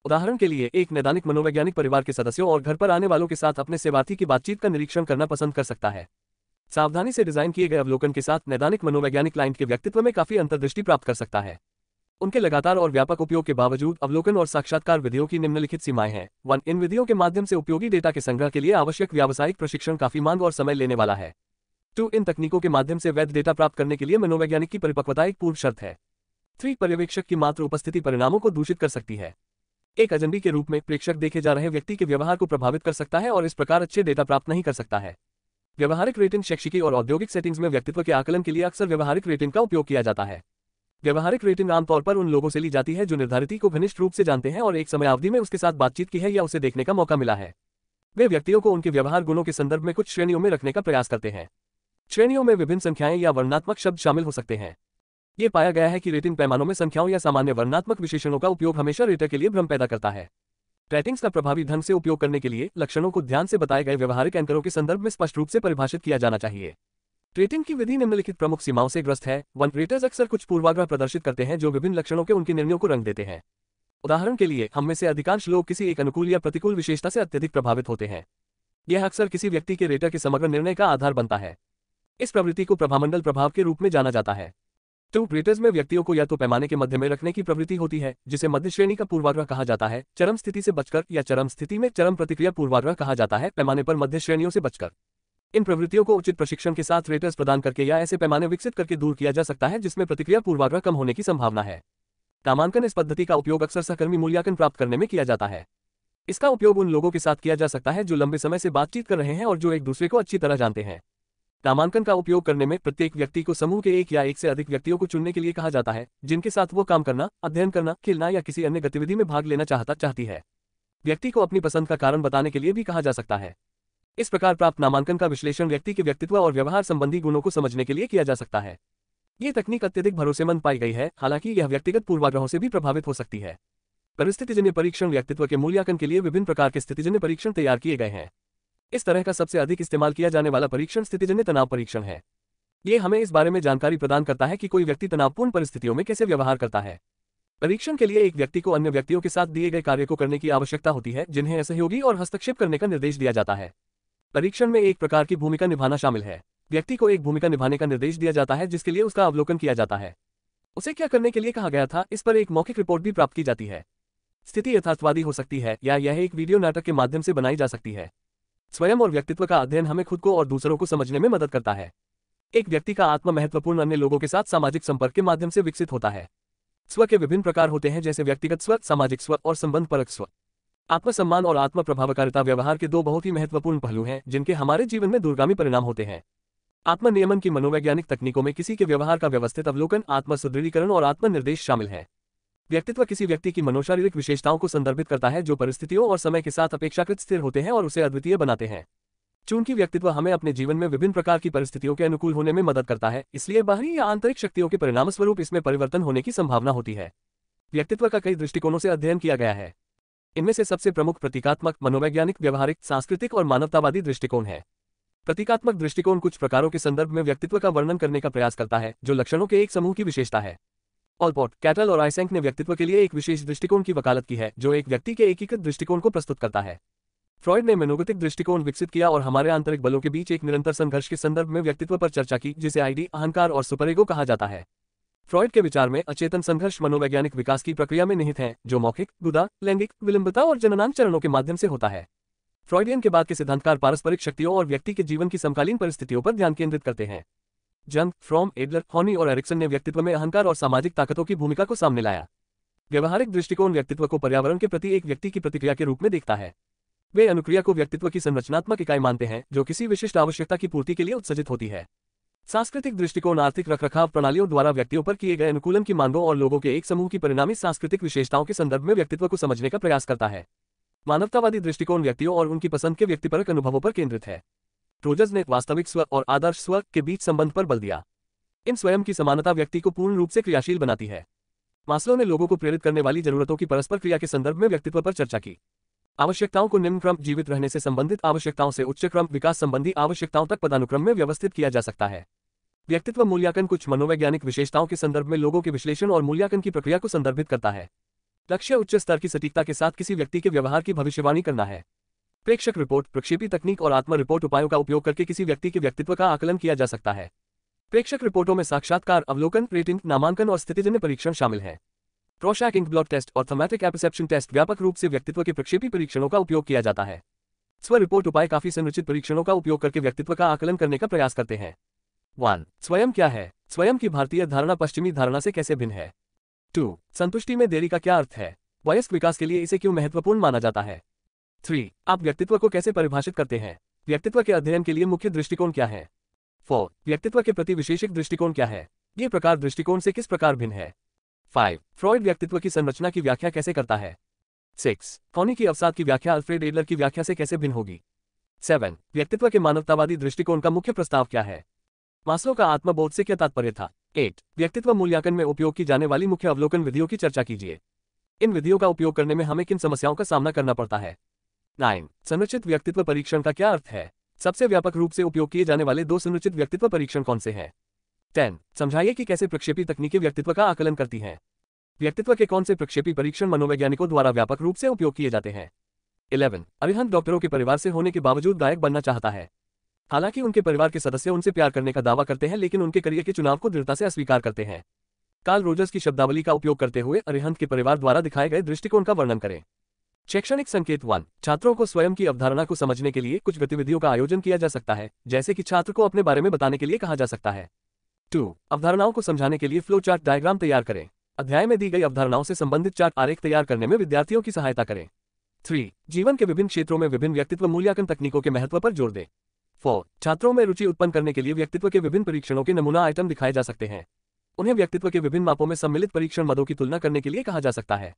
उदाहरण के लिए एक नैदानिक मनोवैज्ञानिक परिवार के सदस्यों और घर पर आने वालों के साथ अपने सेवार्थी की बातचीत का निरीक्षण करना पसंद कर सकता है सावधानी से डिजाइन किए गए अवलोकन के साथ नैदानिक मनोवैज्ञानिक क्लाइंट के व्यक्तित्व में काफी अंतर्दृष्टि प्राप्त कर सकता है उनके लगातार और व्यापक उपयोग के बावजूद अवलोकन और साक्षात्कार विधियों की निम्नलिखित सीमाएं हैं वन इन विधियों के माध्यम से उपयोगी डेटा के संग्रह के लिए आवश्यक व्यावसायिक प्रशिक्षण काफी मांग और समय लेने वाला है टू इन तकनीकों के माध्यम से वैध डेटा प्राप्त करने के लिए मनोवैज्ञानिक की परिपक्वता एक पूर्व शर्त है थ्री पर्यवेक्षक की मात्र उपस्थिति परिणामों को दूषित कर सकती है एक एजेंडी के रूप में प्रेक्षक देखे जा रहे व्यक्ति के व्यवहार को प्रभावित कर सकता है और इस प्रकार अच्छे डेटा प्राप्त नहीं कर सकता है व्यवहारिक रेटिंग शैक्षिकी और औद्योगिक सेटिंग्स में व्यक्तित्व के आकलन के लिए अक्सर व्यवहारिक रेटिंग का उपयोग किया जाता है व्यवहारिक रेटिंग आमतौर पर उन लोगों से ली जाती है जो निर्धारिती को घनिष्ठ रूप से जानते हैं और एक समय अवधि में उसके साथ बातचीत की है या उसे देखने का मौका मिला है वे व्यक्तियों को उनके व्यवहार गुणों के संदर्भ में कुछ श्रेणियों में रखने का प्रयास करते हैं श्रेणियों में विभिन्न संख्याएं या वर्णात्मक शब्द शामिल हो सकते हैं ये पाया गया है कि रेटिंग पैमानों में संख्याओं या सामान्य वर्णात्मक विशेषणों का उपयोग हमेशा रेटर के लिए भ्रम पैदा करता है रेटिंग्स का प्रभावी ढंग से उपयोग करने के लिए लक्षणों को ध्यान से बताए गए व्यवहारिक एंकरों के संदर्भ में स्पष्ट रूप से परिभाषित किया जाना चाहिए ट्रेटिंग की विधि निम्नलिखित प्रमुख सीमाओं से ग्रस्त है वन रेटर्स अक्सर कुछ पूर्वाग्रह प्रदर्शित करते हैं जो विभिन्न लक्षणों के उनके निर्णयों को रंग देते हैं उदाहरण के लिए हम में से अधिकांश लोग किसी एक अनुकूल या प्रतिकूल विशेषता से अत्यधिक प्रभावित होते हैं यह अक्सर किसी व्यक्ति के रेटर के समग्र निर्णय का आधार बनता है इस प्रवृत्ति को प्रभामंडल प्रभाव के रूप में जाना जाता है टू रेटर्स में व्यक्तियों को या तो पैमाने के मध्य में रखने की प्रवृत्ति होती है जिसे मध्य श्रेणी का पूर्वाग्रह कहा जाता है चरम स्थिति से बचकर या चरम स्थिति में चरम प्रतिक्रिया पूर्वाग्रह कहा जाता है पैमाने पर मध्य श्रेणियों से बचकर इन प्रवृत्तियों को उचित प्रशिक्षण के साथ रेटर्स प्रदान करके या ऐसे पैमाने विकसित करके दूर किया जा सकता है जिसमें प्रतिक्रिया पूर्वाग्रह कम होने की संभावना है नामांकन इस पद्धति का उपयोग अक्सर सहकर्मी मूल्यांकन प्राप्त करने में किया जाता है इसका उपयोग उन लोगों के साथ किया जा सकता है जो लंबे समय से बातचीत कर रहे हैं और जो एक दूसरे को अच्छी तरह जानते हैं नामांकन का उपयोग करने में प्रत्येक व्यक्ति को समूह के एक या एक से अधिक व्यक्तियों को चुनने के लिए कहा जाता है जिनके साथ वो काम करना अध्ययन करना खेलना या किसी अन्य गतिविधि में भाग लेना चाहता चाहती है व्यक्ति को अपनी पसंद का कारण बताने के लिए भी कहा जा सकता है इस प्रकार प्राप्त नामांकन का विश्लेषण व्यक्ति के व्यक्तित्व और व्यवहार संबंधी गुणों को समझने के लिए किया जा सकता है ये तकनीक अत्यधिक भरोसेमंद पाई गई है हालांकि यह व्यक्तिगत पूर्वाग्रहों से भी प्रभावित हो सकती है परिस्थितिजन्य परीक्षण व्यक्तित्व के मूल्यांकन के लिए विभिन्न प्रकार के स्थितिजन्य परीक्षण तैयार किए गए हैं इस तरह का सबसे अधिक इस्तेमाल किया जाने वाला परीक्षण स्थितिजन्य तनाव परीक्षण है ये हमें इस बारे में जानकारी प्रदान करता है कि कोई व्यक्ति तनावपूर्ण परिस्थितियों में कैसे व्यवहार करता है परीक्षण के लिए एक व्यक्ति को अन्य व्यक्तियों के साथ दिए गए कार्य को करने की आवश्यकता होती है जिन्हें असहयोगी और हस्तक्षेप करने का निर्देश दिया जाता है परीक्षण में एक प्रकार की भूमिका निभाना शामिल है व्यक्ति को एक भूमिका निभाने का निर्देश दिया जाता है जिसके लिए उसका अवलोकन किया जाता है उसे क्या करने के लिए कहा गया था इस पर एक मौखिक रिपोर्ट भी प्राप्त की जाती है स्थिति यथार्थवादी हो सकती है या यह एक वीडियो नाटक के माध्यम से बनाई जा सकती है स्वयं और व्यक्तित्व का अध्ययन हमें खुद को और दूसरों को समझने में मदद करता है एक व्यक्ति का आत्म महत्वपूर्ण अन्य लोगों के साथ सामाजिक संपर्क के माध्यम से विकसित होता है स्व के विभिन्न प्रकार होते हैं जैसे व्यक्तिगत स्व सामाजिक स्व और संबंध परक स्व आत्मसम्मान और आत्म प्रभावकारिता व्यवहार के दो बहुत ही महत्वपूर्ण पहलू हैं जिनके हमारे जीवन में दूरगामी परिणाम होते हैं आत्मनियमन की मनोवैज्ञानिक तकनीकों में किसी के व्यवहार का व्यवस्थित अवलोकन आत्म सुदृढ़ीकरण और आत्मनिर्देश शामिल है व्यक्तित्व किसी व्यक्ति की मनोशारीरिक विशेषताओं को संदर्भित करता है जो परिस्थितियों और समय के साथ अपेक्षाकृत स्थिर होते हैं और उसे अद्वितीय बनाते हैं चूंकि व्यक्तित्व हमें अपने जीवन में विभिन्न प्रकार की परिस्थितियों के अनुकूल होने में मदद करता है इसलिए बाहरी या आंतरिक शक्तियों के परिणामस्वरूप इसमें परिवर्तन होने की संभावना होती है व्यक्तित्व का कई दृष्टिकोणों से अध्ययन किया गया है इनमें से सबसे प्रमुख प्रतीकात्मक मनोवैज्ञानिक व्यवहारिक सांस्कृतिक और मानवतावादी दृष्टिकोण है प्रतीकात्मक दृष्टिकोण कुछ प्रकारों के संदर्भ में व्यक्तित्व का वर्णन करने का प्रयास करता है जो लक्षणों के एक समूह की विशेषता है ऑलपोर्ट कैटल और आइसेंक ने व्यक्तित्व के लिए एक विशेष दृष्टिकोण की वकालत की है जो एक व्यक्ति के एकीकृत दृष्टिकोण को प्रस्तुत करता है फ्रॉइड ने मनोगतिक दृष्टिकोण विकसित किया और हमारे आंतरिक बलों के बीच एक निरंतर संघर्ष के संदर्भ में व्यक्तित्व पर चर्चा की जिसे आईडी अहंकार और सुपरेगो कहा जाता है फ्रॉइड के विचार में अचेतन संघर्ष मनोवैज्ञानिक विकास की प्रक्रिया में निहित है जो मौखिक गुदा लैंगिक विलंबता और जननांग चरणों के माध्यम से होता है फ्रॉइडियन के बाद के सिद्धांतकार पारस्परिक शक्तियों और व्यक्ति के जीवन की समकालीन परिस्थितियों पर ध्यान केंद्रित करते हैं जंग फ्रॉम एडलर हॉनी और एरिक्सन ने व्यक्तित्व में अहंकार और सामाजिक ताकतों की भूमिका को सामने लाया व्यवहारिक दृष्टिकोण व्यक्तित्व को पर्यावरण के प्रति एक व्यक्ति की प्रतिक्रिया के रूप में देखता है वे अनुक्रिया को व्यक्तित्व की संरचनात्मक इकाई मानते हैं जो किसी विशिष्ट आवश्यकता की पूर्ति के लिए उत्सर्जित होती है सांस्कृतिक दृष्टिकोण आर्थिक रखरखाव प्रणालियों द्वारा व्यक्तियों पर किए गए अनुकूलन की मांगों और लोगों के एक समूह की परिणामी सांस्कृतिक विशेषताओं के संदर्भ में व्यक्तित्व को समझने का प्रयास करता है मानवतावादी दृष्टिकोण व्यक्तियों और उनकी पसंद के व्यक्तिपरक अनुभवों पर केंद्रित है रोजर्स ने वास्तविक स्व और आदर्श स्व के बीच संबंध पर बल दिया इन स्वयं की समानता व्यक्ति को पूर्ण रूप से क्रियाशील बनाती है मास्लो ने लोगों को प्रेरित करने वाली जरूरतों की परस्पर क्रिया के संदर्भ में व्यक्तित्व पर चर्चा की आवश्यकताओं को निम्न क्रम जीवित रहने से संबंधित आवश्यकताओं से उच्च क्रम विकास संबंधी आवश्यकताओं तक पदानुक्रम में व्यवस्थित किया जा सकता है व्यक्तित्व मूल्यांकन कुछ मनोवैज्ञानिक विशेषताओं के संदर्भ में लोगों के विश्लेषण और मूल्यांकन की प्रक्रिया को संदर्भित करता है लक्ष्य उच्च स्तर की सटीकता के साथ किसी व्यक्ति के व्यवहार की भविष्यवाणी करना है प्रेक्षक रिपोर्ट प्रक्षेपी तकनीक और आत्म रिपोर्ट उपायों का उपयोग करके किसी व्यक्ति के व्यक्तित्व का आकलन किया जा सकता है प्रेक्षक रिपोर्टों में साक्षात्कार अवलोकन रेटिंग नामांकन और स्थितिजन्य परीक्षण शामिल हैं प्रोशैक इंक ब्लॉक टेस्ट और थमेटिक एपिसेप्शन टेस्ट व्यापक रूप से व्यक्तित्व के प्रक्षेपी परीक्षणों का उपयोग किया जाता है स्व रिपोर्ट उपाय काफी संरचित परीक्षणों का उपयोग करके व्यक्तित्व का आकलन करने का प्रयास करते हैं वन स्वयं क्या है स्वयं की भारतीय धारणा पश्चिमी धारणा से कैसे भिन्न है टू संतुष्टि में देरी का क्या अर्थ है वयस्क विकास के लिए इसे क्यों महत्वपूर्ण माना जाता है थ्री आप व्यक्तित्व को कैसे परिभाषित करते हैं व्यक्तित्व के अध्ययन के लिए मुख्य दृष्टिकोण क्या है फोर व्यक्तित्व के प्रति विशेषिक दृष्टिकोण क्या है ये प्रकार दृष्टिकोण से किस प्रकार भिन्न है फाइव फ्रॉइड व्यक्तित्व की संरचना की व्याख्या कैसे करता है सिक्स कौनी की अवसाद की व्याख्या अल्फ्रेड एडलर की व्याख्या से कैसे भिन्न होगी सेवन व्यक्तित्व के मानवतावादी दृष्टिकोण का मुख्य प्रस्ताव क्या है मास्लो का आत्मबोध से क्या तात्पर्य था एट व्यक्तित्व मूल्यांकन में उपयोग की जाने वाली मुख्य अवलोकन विधियों की चर्चा कीजिए इन विधियों का उपयोग करने में हमें किन समस्याओं का सामना करना पड़ता है नाइन संरचित व्यक्तित्व परीक्षण का क्या अर्थ है सबसे व्यापक रूप से उपयोग किए जाने वाले दो संरचित व्यक्तित्व परीक्षण कौन से हैं टेन समझाइए कि कैसे प्रक्षेपी तकनीकें व्यक्तित्व का आकलन करती हैं व्यक्तित्व के कौन से प्रक्षेपी परीक्षण मनोवैज्ञानिकों द्वारा व्यापक रूप से उपयोग किए जाते हैं इलेवन अरिहंत डॉक्टरों के परिवार से होने के बावजूद गायक बनना चाहता है हालांकि उनके परिवार के सदस्य उनसे प्यार करने का दावा करते हैं लेकिन उनके करियर के चुनाव को दृढ़ता से अस्वीकार करते हैं काल रोजर्स की शब्दावली का उपयोग करते हुए अरिहंत के परिवार द्वारा दिखाए गए दृष्टिकोण का वर्णन करें शैक्षणिक संकेत वन छात्रों को स्वयं की अवधारणा को समझने के लिए कुछ गतिविधियों का आयोजन किया जा सकता है जैसे कि छात्र को अपने बारे में बताने के लिए कहा जा सकता है टू अवधारणाओं को समझाने के लिए फ्लो चार्ट डायग्राम तैयार करें अध्याय में दी गई अवधारणाओं से संबंधित चार्ट आरेख तैयार करने में विद्यार्थियों की सहायता करें थ्री जीवन के विभिन्न क्षेत्रों में विभिन्न व्यक्तित्व मूल्यांकन तकनीकों के महत्व पर जोर दें फोर छात्रों में रुचि उत्पन्न करने के लिए व्यक्तित्व के विभिन्न परीक्षणों के नमूना आइटम दिखाए जा सकते हैं उन्हें व्यक्तित्व के विभिन्न मापों में सम्मिलित परीक्षण मदों की तुलना करने के लिए कहा जा सकता है